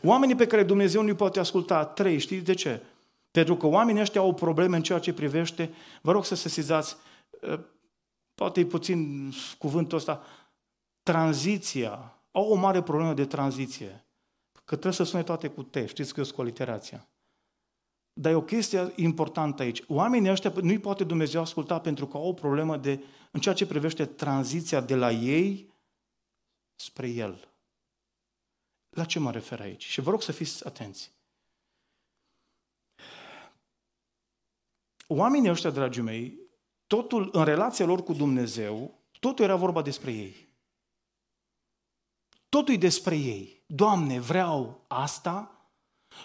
Oamenii pe care Dumnezeu nu-i poate asculta, trei, știți de ce? Pentru că oamenii ăștia au probleme în ceea ce privește, vă rog să se sizați, ă, poate e puțin cuvântul ăsta, tranziția. Au o mare problemă de tranziție. Că trebuie să sune toate cu T, știți că eu cu aliterația. Dar e o chestie importantă aici. Oamenii ăștia nu-i poate Dumnezeu asculta pentru că au o problemă de, în ceea ce privește tranziția de la ei spre El. La ce mă refer aici? Și vă rog să fiți atenți. Oamenii ăștia, dragii mei, totul în relația lor cu Dumnezeu, totul era vorba despre ei. Totul e despre ei. Doamne, vreau asta,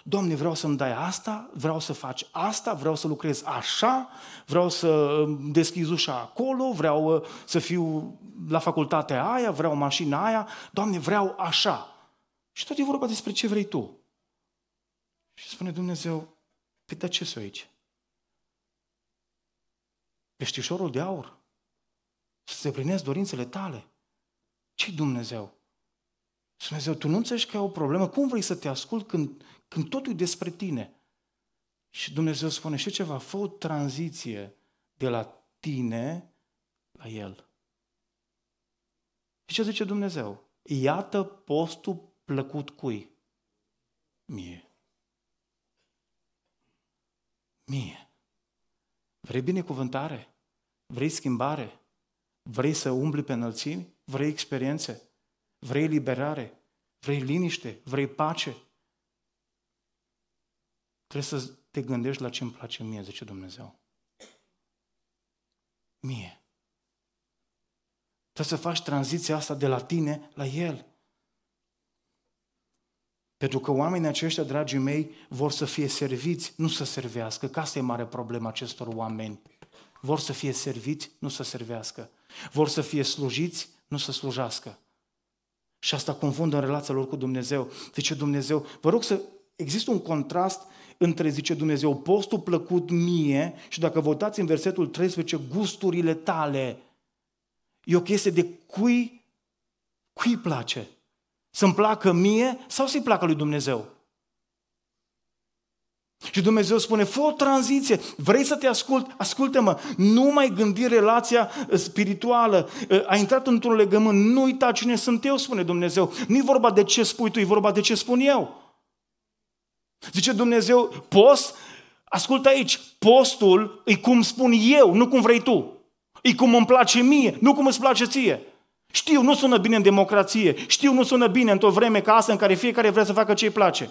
Doamne, vreau să-mi dai asta, vreau să faci asta, vreau să lucrez așa, vreau să deschizi ușa acolo, vreau uh, să fiu la facultatea aia, vreau mașina aia, Doamne, vreau așa. Și tot e vorba despre ce vrei tu. Și spune Dumnezeu, păi dar ce sunt aici? Peștișorul de aur? Să se plinesc dorințele tale? ce Dumnezeu? Și Dumnezeu, tu nu înțelegi că e o problemă? Cum vrei să te ascult când, când totul e despre tine? Și Dumnezeu spune, știi ceva? Fă o tranziție de la tine la El. Și ce zice Dumnezeu? Iată postul plăcut cui? Mie. Mie. Vrei binecuvântare? Vrei schimbare? Vrei să umbli pe înălțimi? Vrei experiențe? Vrei liberare? Vrei liniște? Vrei pace? Trebuie să te gândești la ce îmi place mie, zice Dumnezeu. Mie. Trebuie să faci tranziția asta de la tine la El. Pentru că oamenii aceștia, dragii mei, vor să fie serviți, nu să servească, că asta e mare problema acestor oameni. Vor să fie serviți, nu să servească. Vor să fie slujiți, nu să slujească. Și asta confundă în relația lor cu Dumnezeu. Zice Dumnezeu, vă rog să există un contrast între, zice Dumnezeu, postul plăcut mie și dacă vă uitați în versetul 13, gusturile tale. E o chestie de cui, cui place. Să-mi placă mie sau să-i placă lui Dumnezeu? Și Dumnezeu spune, fă o tranziție, vrei să te ascult? Ascultă-mă, nu mai gândi relația uh, spirituală, uh, A intrat într-un legământ, nu uita cine sunt eu, spune Dumnezeu. Nu-i vorba de ce spui tu, e vorba de ce spun eu. Zice Dumnezeu, post, ascultă aici, postul e cum spun eu, nu cum vrei tu. E cum îmi place mie, nu cum îți place ție. Știu, nu sună bine în democrație. Știu, nu sună bine într-o vreme ca asta în care fiecare vrea să facă ce i place.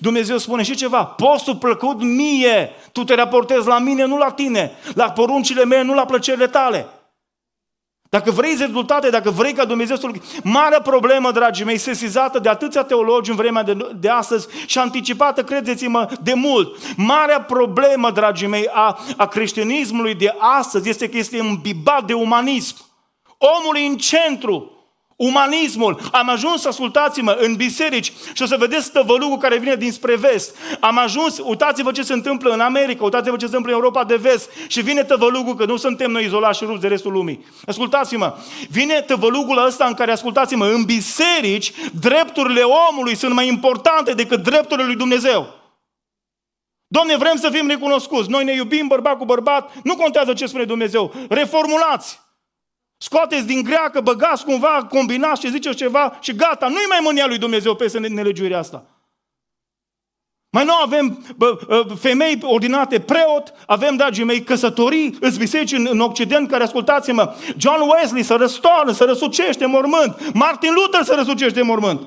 Dumnezeu spune și ceva, postul plăcut mie, tu te raportezi la mine, nu la tine, la poruncile mele, nu la plăcerile tale. Dacă vrei rezultate, dacă vrei ca Dumnezeu să... mare problemă, dragii mei, sesizată de atâția teologi în vremea de, de astăzi și anticipată, credeți-mă, de mult. Marea problemă, dragii mei, a, a creștinismului de astăzi este că este îmbibat de umanism. Omul în centru, umanismul. Am ajuns, ascultați-mă, în biserici și o să vedeți tăvălugul care vine dinspre vest. Am ajuns, uitați-vă ce se întâmplă în America, uitați-vă ce se întâmplă în Europa de vest și vine tăvălugul, că nu suntem noi izolați și rupți de restul lumii. Ascultați-mă, vine tăvălugul ăsta în care, ascultați-mă, în biserici drepturile omului sunt mai importante decât drepturile lui Dumnezeu. Domne, vrem să fim recunoscuți. Noi ne iubim bărbat cu bărbat. Nu contează ce spune Dumnezeu. Reformulați. Scoateți din greacă, băgați cumva, combinați și ziceți ceva și gata, nu-i mai mânia lui Dumnezeu peste nelegiuirea asta. Mai nu avem bă, femei ordinate preot, avem, dragii mei, căsătorii, îți biserici în, în Occident care, ascultați-mă, John Wesley se răstoarnă, se răsucește în mormânt, Martin Luther se răsucește în mormânt.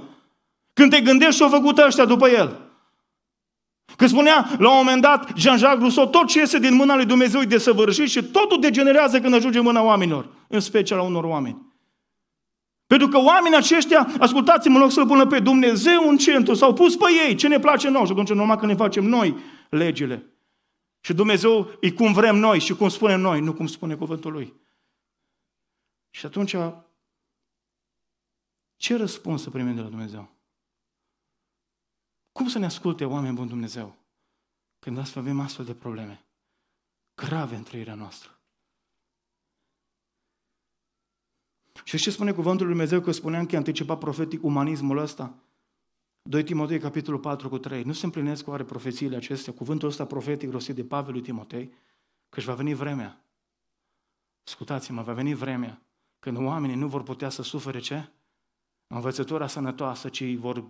Când te gândești ce au făcut ăștia după el. Că spunea la un moment dat Jean-Jacques Rousseau, tot ce iese din mâna lui Dumnezeu e desăvârșit și totul degenerează când ajunge în mâna oamenilor în special a unor oameni. Pentru că oamenii aceștia, ascultați-mă, în loc să-L pună pe Dumnezeu în centru, s-au pus pe ei ce ne place nouă și atunci numai că ne facem noi legile. Și Dumnezeu e cum vrem noi și cum spunem noi, nu cum spune cuvântul Lui. Și atunci, ce răspuns să primim de la Dumnezeu? Cum să ne asculte oameni bun Dumnezeu când astfel avem astfel de probleme grave în trăirea noastră? Și ce spune cuvântul lui Dumnezeu că spuneam că anticipa profetic umanismul ăsta? 2 Timotei, capitolul 4 cu 3. Nu se împlinesc oare profețiile acestea, cuvântul ăsta profetic rostit de Pavel lui Timotei, că își va veni vremea. scutați mă va veni vremea când oamenii nu vor putea să sufere ce? Învățătura sănătoasă, ci vor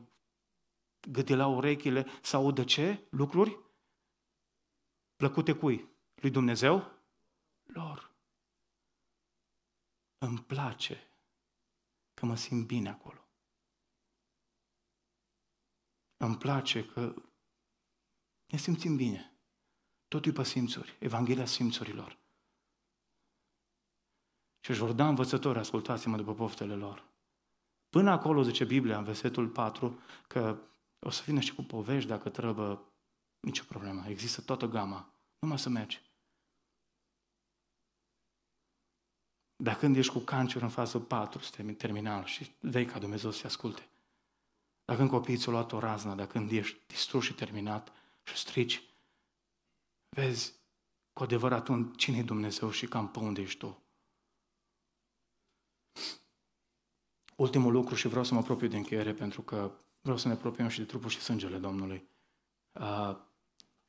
la urechile să audă ce? Lucruri? Plăcute cui? Lui Dumnezeu? Lor. Îmi place că mă simt bine acolo. Îmi place că ne simțim bine. Totul pe simțuri, Evanghelia simțurilor. Și își vor da învățători, ascultați-mă după poftele lor. Până acolo, zice Biblia, în versetul 4, că o să vină și cu povești dacă trebuie, nicio problemă. Există toată gama. Numai să mergi. Dar când ești cu cancer în fază 4, suntem terminal și vei ca Dumnezeu să te asculte. Dacă când copiii ți-au luat o raznă, dacă când ești distrus și terminat și strici, vezi cu adevărat atunci cine e Dumnezeu și cam pe unde ești tu. Ultimul lucru și vreau să mă apropiu de încheiere pentru că vreau să ne apropiem și de trupul și sângele Domnului. Uh,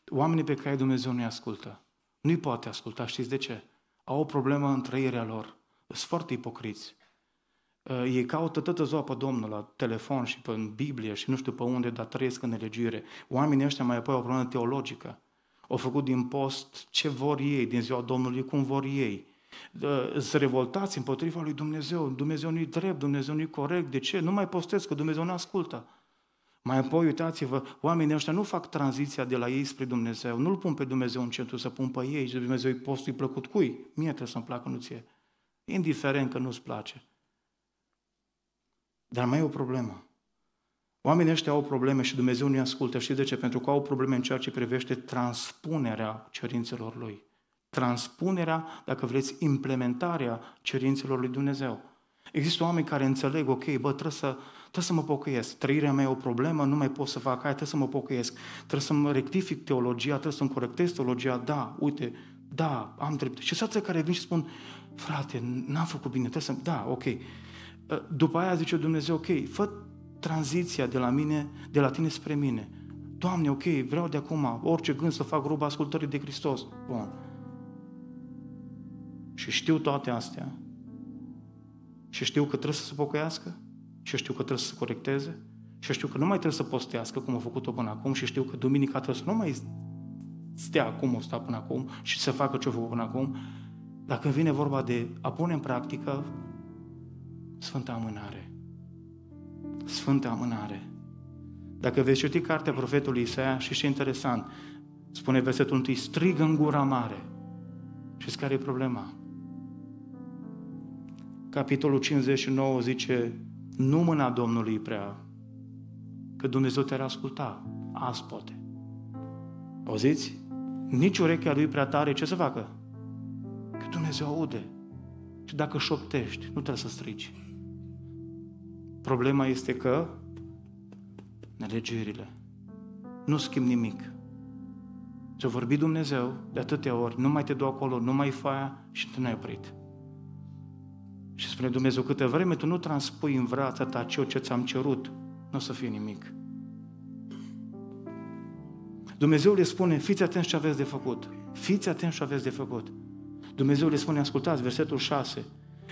oamenii pe care Dumnezeu nu-i ascultă, nu-i poate asculta, știți de ce? Au o problemă în trăirea lor. Sunt foarte ipocriți. Uh, ei caută toată ziua pe Domnul la telefon și pe în Biblie și nu știu pe unde, dar trăiesc în elegire. Oamenii ăștia mai apoi o problemă teologică. Au făcut din post ce vor ei, din ziua Domnului, cum vor ei. Uh, să revoltați împotriva lui Dumnezeu. Dumnezeu nu-i drept, Dumnezeu nu-i corect. De ce? Nu mai postez, că Dumnezeu nu ascultă. Mai apoi, uitați-vă, oamenii ăștia nu fac tranziția de la ei spre Dumnezeu. Nu-L pun pe Dumnezeu în centru, să pun pe ei. Și Dumnezeu îi postul, plăcut cui? Mie trebuie să-mi placă, nu ție indiferent că nu-ți place. Dar mai e o problemă. Oamenii ăștia au probleme și Dumnezeu nu-i ascultă. Știți de ce? Pentru că au probleme în ceea ce privește transpunerea cerințelor Lui. Transpunerea, dacă vreți, implementarea cerințelor Lui Dumnezeu. Există oameni care înțeleg, ok, bă, trebuie să, trebuie să mă pocăiesc, trăirea mea e o problemă, nu mai pot să fac aia, trebuie să mă pocăiesc, trebuie să-mi rectific teologia, trebuie să-mi corectez teologia, da, uite, da, am dreptate. Și sunt care vin și spun, frate, n-am făcut bine, trebuie să... Da, ok. Uh, după aia zice Dumnezeu, ok, fă tranziția de la mine, de la tine spre mine. Doamne, ok, vreau de acum orice gând să fac gruba ascultării de Hristos. Bun. Și știu toate astea. Și știu că trebuie să se pocăiască. Și știu că trebuie să se corecteze. Și știu că nu mai trebuie să postească cum a făcut-o până acum. Și știu că duminica trebuie să nu mai stea cum o sta până acum și să facă ce a făcut până acum. Dacă vine vorba de a pune în practică, Sfânta amânare. Sfânta amânare. Dacă veți citi cartea profetului Isaia, și ce interesant, spune versetul întâi, strigă în gura mare. Și care e problema? Capitolul 59 zice, nu mâna Domnului prea, că Dumnezeu te-ar asculta, azi poate. Auziți? Nici urechea lui prea tare, ce să facă? Dumnezeu aude. Și dacă șoptești, nu trebuie să strici. Problema este că nelegerile. Nu schimb nimic. Ți-a vorbit Dumnezeu de atâtea ori, nu mai te du acolo, nu mai fai, și tu ne ai oprit. Și spune Dumnezeu, câte vreme tu nu transpui în vrața ta ceea ce ți-am cerut, nu o să fie nimic. Dumnezeu le spune, fiți atenți ce aveți de făcut. Fiți atenți ce aveți de făcut. Dumnezeu le spune, ascultați, versetul 6,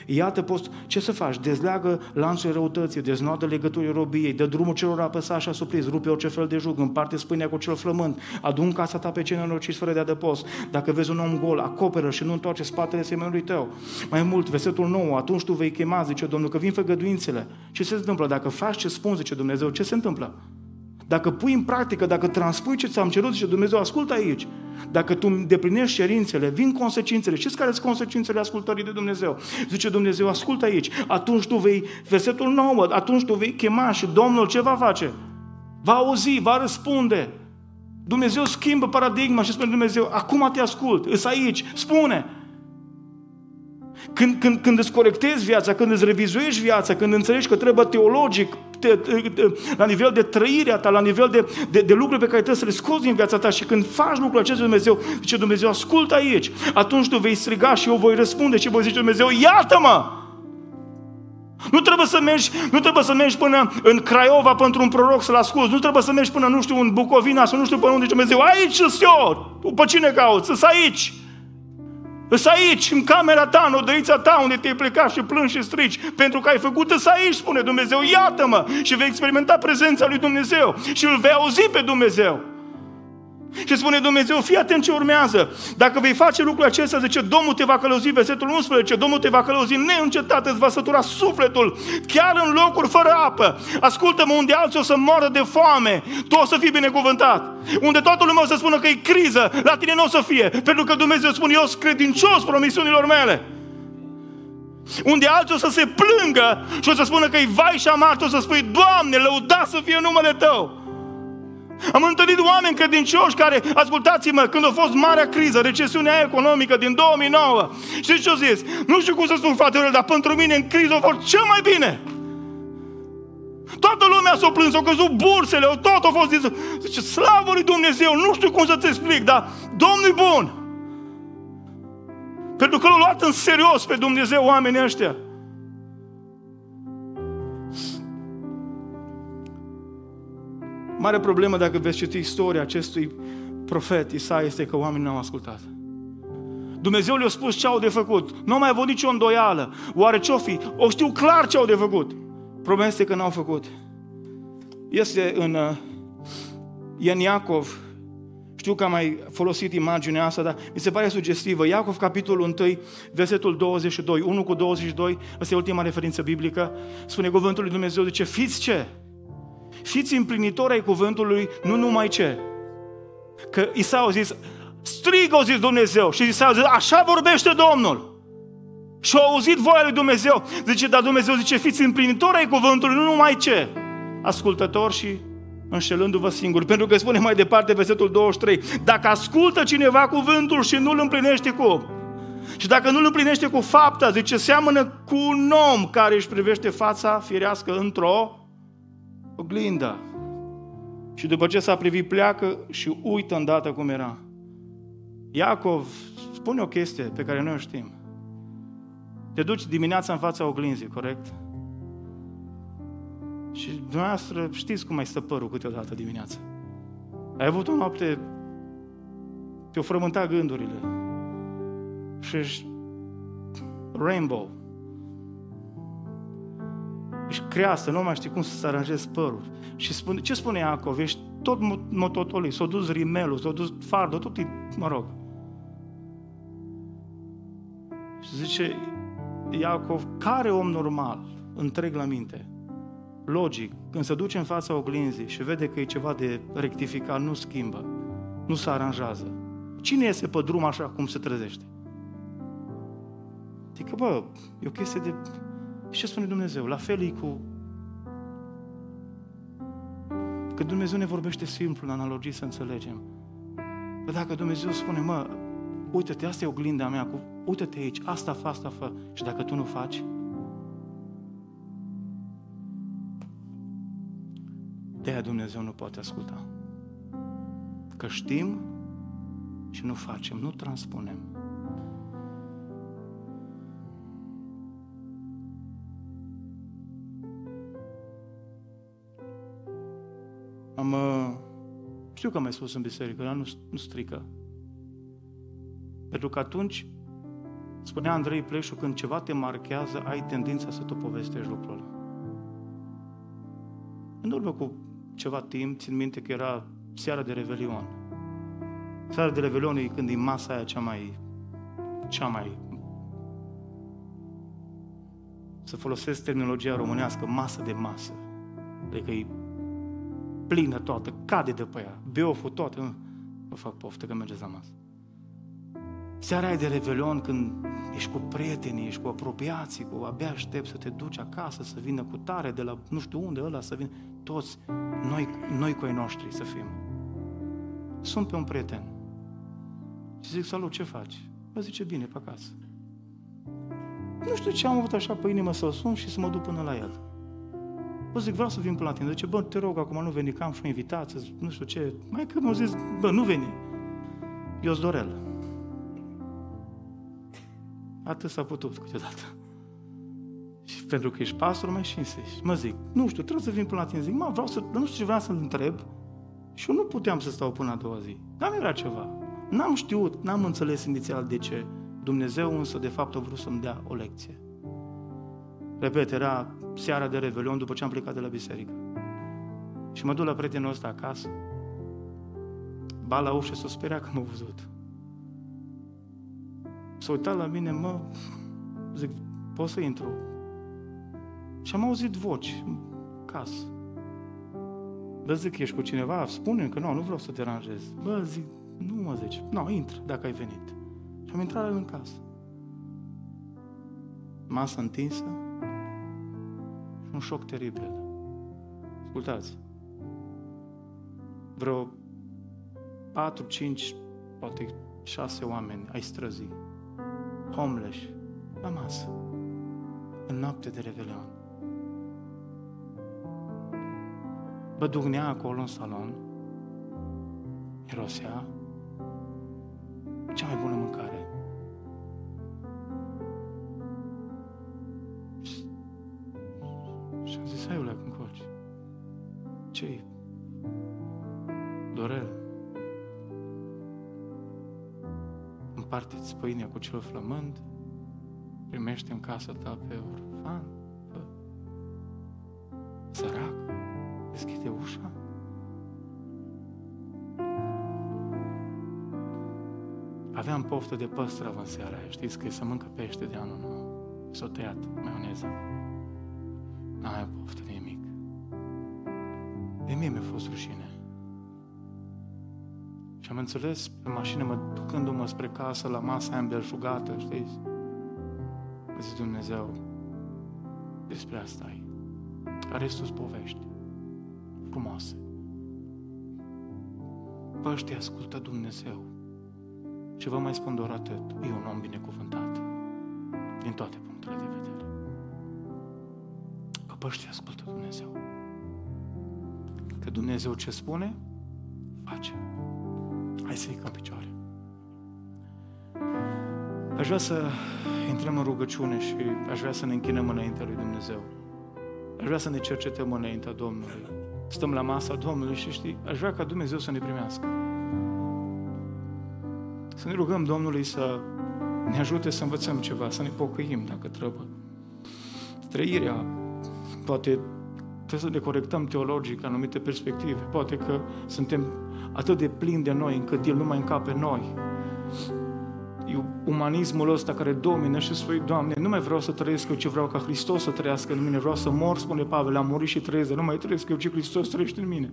Iată post ce să faci? Dezleagă lanțul răutății, deznodă legăturile robiei, dă drumul celor apăsați și asuprins, rupe orice fel de jug, împarte spânea cu cel flământ, adun casa ta pe cei nenorociți fără de adăpost. Dacă vezi un om gol, acoperă și nu întoarce spatele semenului tău. Mai mult, versetul nou, atunci tu vei chema, zice Domnul, că vin făgăduințele. Ce se întâmplă? Dacă faci ce spun, zice Dumnezeu, ce se întâmplă? Dacă pui în practică, dacă transpui ce ți-am cerut și Dumnezeu ascultă aici, dacă tu îndeplinești cerințele, vin consecințele. Știți care sunt consecințele ascultării de Dumnezeu? Zice Dumnezeu, ascultă aici. Atunci tu vei, versetul 9, atunci tu vei chema și Domnul ce va face? Va auzi, va răspunde. Dumnezeu schimbă paradigma și spune Dumnezeu, acum te ascult, îs aici, spune. Când, când, când îți corectezi viața, când îți revizuiești viața, când înțelegi că trebuie teologic, de, de, la nivel de trăirea ta, la nivel de, de, de lucruri pe care trebuie să le scoți din viața ta și când faci lucrul acesta Dumnezeu, zice Dumnezeu, ascultă aici, atunci tu vei striga și eu voi răspunde și voi zice Dumnezeu, iată-mă! Nu trebuie să mergi, nu trebuie să mergi până în Craiova pentru un proroc să-l asculți, nu trebuie să mergi până, nu știu, în Bucovina sau nu știu până unde, Dumnezeu, aici sunt eu, pe cine cauți, sunt aici. Îs aici, în camera ta, în odăița ta, unde te-ai plecat și plângi și strici, pentru că ai făcut să aici, spune Dumnezeu, iată-mă! Și vei experimenta prezența lui Dumnezeu și îl vei auzi pe Dumnezeu. Și spune Dumnezeu, fii atent ce urmează. Dacă vei face lucrul acesta, zice, Domnul te va călăuzi, versetul 11, Domnul te va călăuzi neîncetat, îți va sătura sufletul, chiar în locuri fără apă. Ascultă-mă, unde alții o să moară de foame, tu o să fii binecuvântat. Unde toată lumea o să spună că e criză, la tine nu o să fie, pentru că Dumnezeu spune, eu sunt credincios promisiunilor mele. Unde alții o să se plângă și o să spună că e vai și amar, tu o să spui, Doamne, lăuda să fie numele Tău. Am întâlnit oameni credincioși care, ascultați-mă, când a fost marea criză, recesiunea economică din 2009, știți ce au zis? Nu știu cum să spun, fratele, dar pentru mine în criză a fost cel mai bine. Toată lumea s-a plâns, au căzut bursele, au tot a fost zis. Zice, slavă lui Dumnezeu, nu știu cum să-ți explic, dar Domnul bun. Pentru că l-au luat în serios pe Dumnezeu oamenii ăștia. Mare problemă dacă veți citi istoria acestui profet Isaia este că oamenii n-au ascultat. Dumnezeu le-a spus ce au de făcut. Nu mai avut nicio îndoială. Oare ce-o fi? O știu clar ce au de făcut. Problema este că n-au făcut. Este în, e uh, în Iacov. Știu că am mai folosit imaginea asta, dar mi se pare sugestivă. Iacov, capitolul 1, versetul 22, 1 cu 22, asta e ultima referință biblică, spune cuvântul lui Dumnezeu, zice, fiți ce? Fiți împlinitori ai cuvântului, nu numai ce. Că Isau a zis, strigă, a zis Dumnezeu. Și Isau a zis, așa vorbește Domnul. Și au auzit voia lui Dumnezeu. Zice, dar Dumnezeu zice, fiți împlinitori ai cuvântului, nu numai ce. ascultător și înșelându-vă singur, Pentru că spune mai departe versetul 23, dacă ascultă cineva cuvântul și nu-l împlinește cu... Și dacă nu-l împlinește cu fapta, zice, seamănă cu un om care își privește fața firească într-o oglinda. Și după ce s-a privit, pleacă și uită îndată cum era. Iacov spune o chestie pe care noi o știm. Te duci dimineața în fața oglinzii, corect? Și dumneavoastră știți cum mai stă părul câteodată dimineața. Ai avut o noapte, te-o frământa gândurile. Și ești rainbow își creasă, nu mai știi cum să-ți aranjezi părul. Și spune, ce spune Iacov? Ești tot mototolit, s-a dus rimelul, s-a dus fardul, tot e, mă rog. Și zice Iacov, care om normal, întreg la minte, logic, când se duce în fața oglinzii și vede că e ceva de rectificat, nu schimbă, nu se aranjează. Cine iese pe drum așa cum se trezește? Adică, bă, e o chestie de și ce spune Dumnezeu? La fel e cu... Că Dumnezeu ne vorbește simplu, în analogii să înțelegem. Că dacă Dumnezeu spune, mă, uite-te, asta e oglinda mea, cu, uite-te aici, asta fă, asta fă, și dacă tu nu faci, de Dumnezeu nu poate asculta. Că știm și nu facem, nu transpunem. Am, uh, știu că am mai spus în biserică, dar nu, nu strică. Pentru că atunci, spunea Andrei Pleșu, când ceva te marchează, ai tendința să tu povestești lucrul ăla. În urmă cu ceva timp, țin minte că era seara de Revelion. Seara de Revelion e când e masa aia cea mai... cea mai... Să folosesc terminologia românească, masă de masă. Adică e plină toată, cade de pe ea, beoful tot, nu fac poftă că mergeți la masă. Seara e de revelion când ești cu prietenii, ești cu apropiații, cu abia aștept să te duci acasă, să vină cu tare de la nu știu unde ăla, să vină toți noi, noi cu ei noștri să fim. Sunt pe un prieten și zic, salut, ce faci? Mă zice, bine, pe acasă. Nu știu ce am avut așa pe inimă să o sun și să mă duc până la el. O zic, vreau să vin până la tine. Zice, bă, te rog, acum nu veni, că am și o invitație, nu știu ce. Mai că m-au zis, bă, nu veni. Eu Dorel. Atât s-a putut câteodată. Și pentru că ești pastor, mai și înseși. Mă zic, nu știu, trebuie să vin până la tine. Zic, mă, vreau să, nu știu ce vreau să-l întreb. Și eu nu puteam să stau până a doua zi. Dar nu era ceva. N-am știut, n-am înțeles inițial de ce. Dumnezeu însă, de fapt, a vrut să-mi dea o lecție. Repet, era seara de Revelion după ce am plecat de la biserică. Și mă duc la prietenul ăsta acasă. Ba la ușă s-o sperea că m-a văzut. S-a uitat la mine, mă, zic, pot să intru? Și am auzit voci în casă. Bă, zic, ești cu cineva? spune că nu, nu vreau să te deranjez. Bă, zic, nu mă zici. Nu, intră dacă ai venit. Și am intrat în casă. Masă întinsă, un șoc teribil. Ascultați, vreo 4, 5, poate 6 oameni ai străzi. homeless, la masă, în noapte de revelion. Bădugnea acolo în salon, Erosea. cea mai bună mâncare Și am zis, hai ulea cu Ce-i? Dorel. Împarte-ți pâinea cu cel flământ, primește în casa ta pe orfan, pe sărac, deschide ușa. Aveam poftă de păstrăvă în seara aia, știți că e să mâncă pește de anul nou. S-o tăiat maioneza. mie mi-a fost rușine. Și am înțeles pe mașină, mă ducându-mă spre casă, la masa aia îmbelșugată, știți? Că zice Dumnezeu, despre asta e. Restul povești frumoase. Pe ăștia ascultă Dumnezeu. Și vă mai spun doar atât, e un om binecuvântat. Din toate punctele de vedere. Că ascultă Dumnezeu. Că Dumnezeu ce spune, face. Hai să ridicăm picioare. Aș vrea să intrăm în rugăciune și aș vrea să ne închinăm înaintea lui Dumnezeu. Aș vrea să ne cercetăm înaintea Domnului. Stăm la masa Domnului și știi, aș vrea ca Dumnezeu să ne primească. Să ne rugăm Domnului să ne ajute să învățăm ceva, să ne pocăim dacă trebuie. Trăirea, poate Trebuie să ne corectăm teologic anumite perspective. Poate că suntem atât de plini de noi încât El nu mai încape noi. Umanismul ăsta care domină și spui, Doamne, nu mai vreau să trăiesc eu ce vreau ca Hristos să trăiască în mine, vreau să mor, spune Pavel, am murit și trăiesc, dar nu mai trăiesc eu ce Hristos trăiește în mine.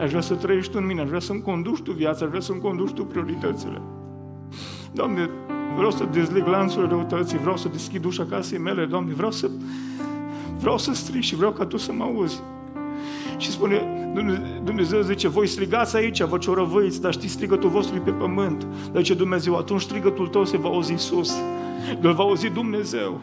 Aș vrea să trăiești în mine, aș vrea să-mi conduci tu viața, aș vrea să-mi conduci tu prioritățile. Doamne, vreau să dezleg lanțurile. răutății, vreau să deschid ușa casei mele, Doamne, vreau să Vreau să strig și vreau ca tu să mă auzi. Și spune, Dumnezeu zice, voi strigați aici, vă ciorăvăiți, dar știți strigătul vostru pe pământ. Dar ce, Dumnezeu, atunci strigătul tău se va auzi în sus. Îl va auzi Dumnezeu.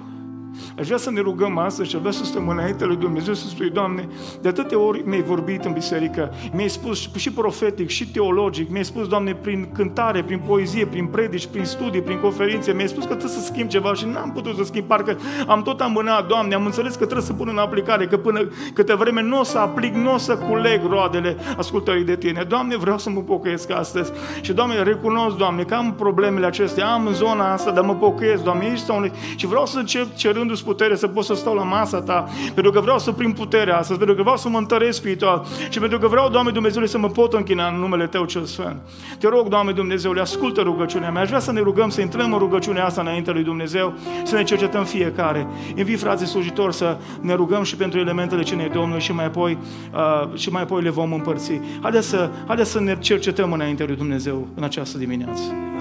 Aș vrea să ne rugăm astăzi și aș vrea să stăm înainte lui Dumnezeu să spui, Doamne, de atâtea ori mi-ai vorbit în biserică, mi-ai spus și profetic, și teologic, mi-ai spus, Doamne, prin cântare, prin poezie, prin predici, prin studii, prin conferințe, mi-ai spus că trebuie să schimb ceva și n-am putut să schimb, parcă am tot amânat, Doamne, am înțeles că trebuie să pun în aplicare, că până câte vreme nu o să aplic, nu o să culeg roadele ascultării de Tine. Doamne, vreau să mă pocăiesc astăzi și, Doamne, recunosc, Doamne, că am problemele acestea, am în zona asta, dar mă pocăiesc, Doamne, ești sau Și vreau să încep cer dându-ți putere să pot să stau la masa ta, pentru că vreau să prim puterea asta, pentru că vreau să mă întăresc spiritual și pentru că vreau, Doamne Dumnezeu să mă pot închina în numele Tău cel Sfânt. Te rog, Doamne Dumnezeu, ascultă rugăciunea mea. Aș vrea să ne rugăm să intrăm în rugăciunea asta înainte lui Dumnezeu, să ne cercetăm fiecare. Invii frații slujitori să ne rugăm și pentru elementele ne Domnul și mai apoi, uh, și mai apoi le vom împărți. Haideți să, haideți să ne cercetăm înainte lui Dumnezeu în această dimineață.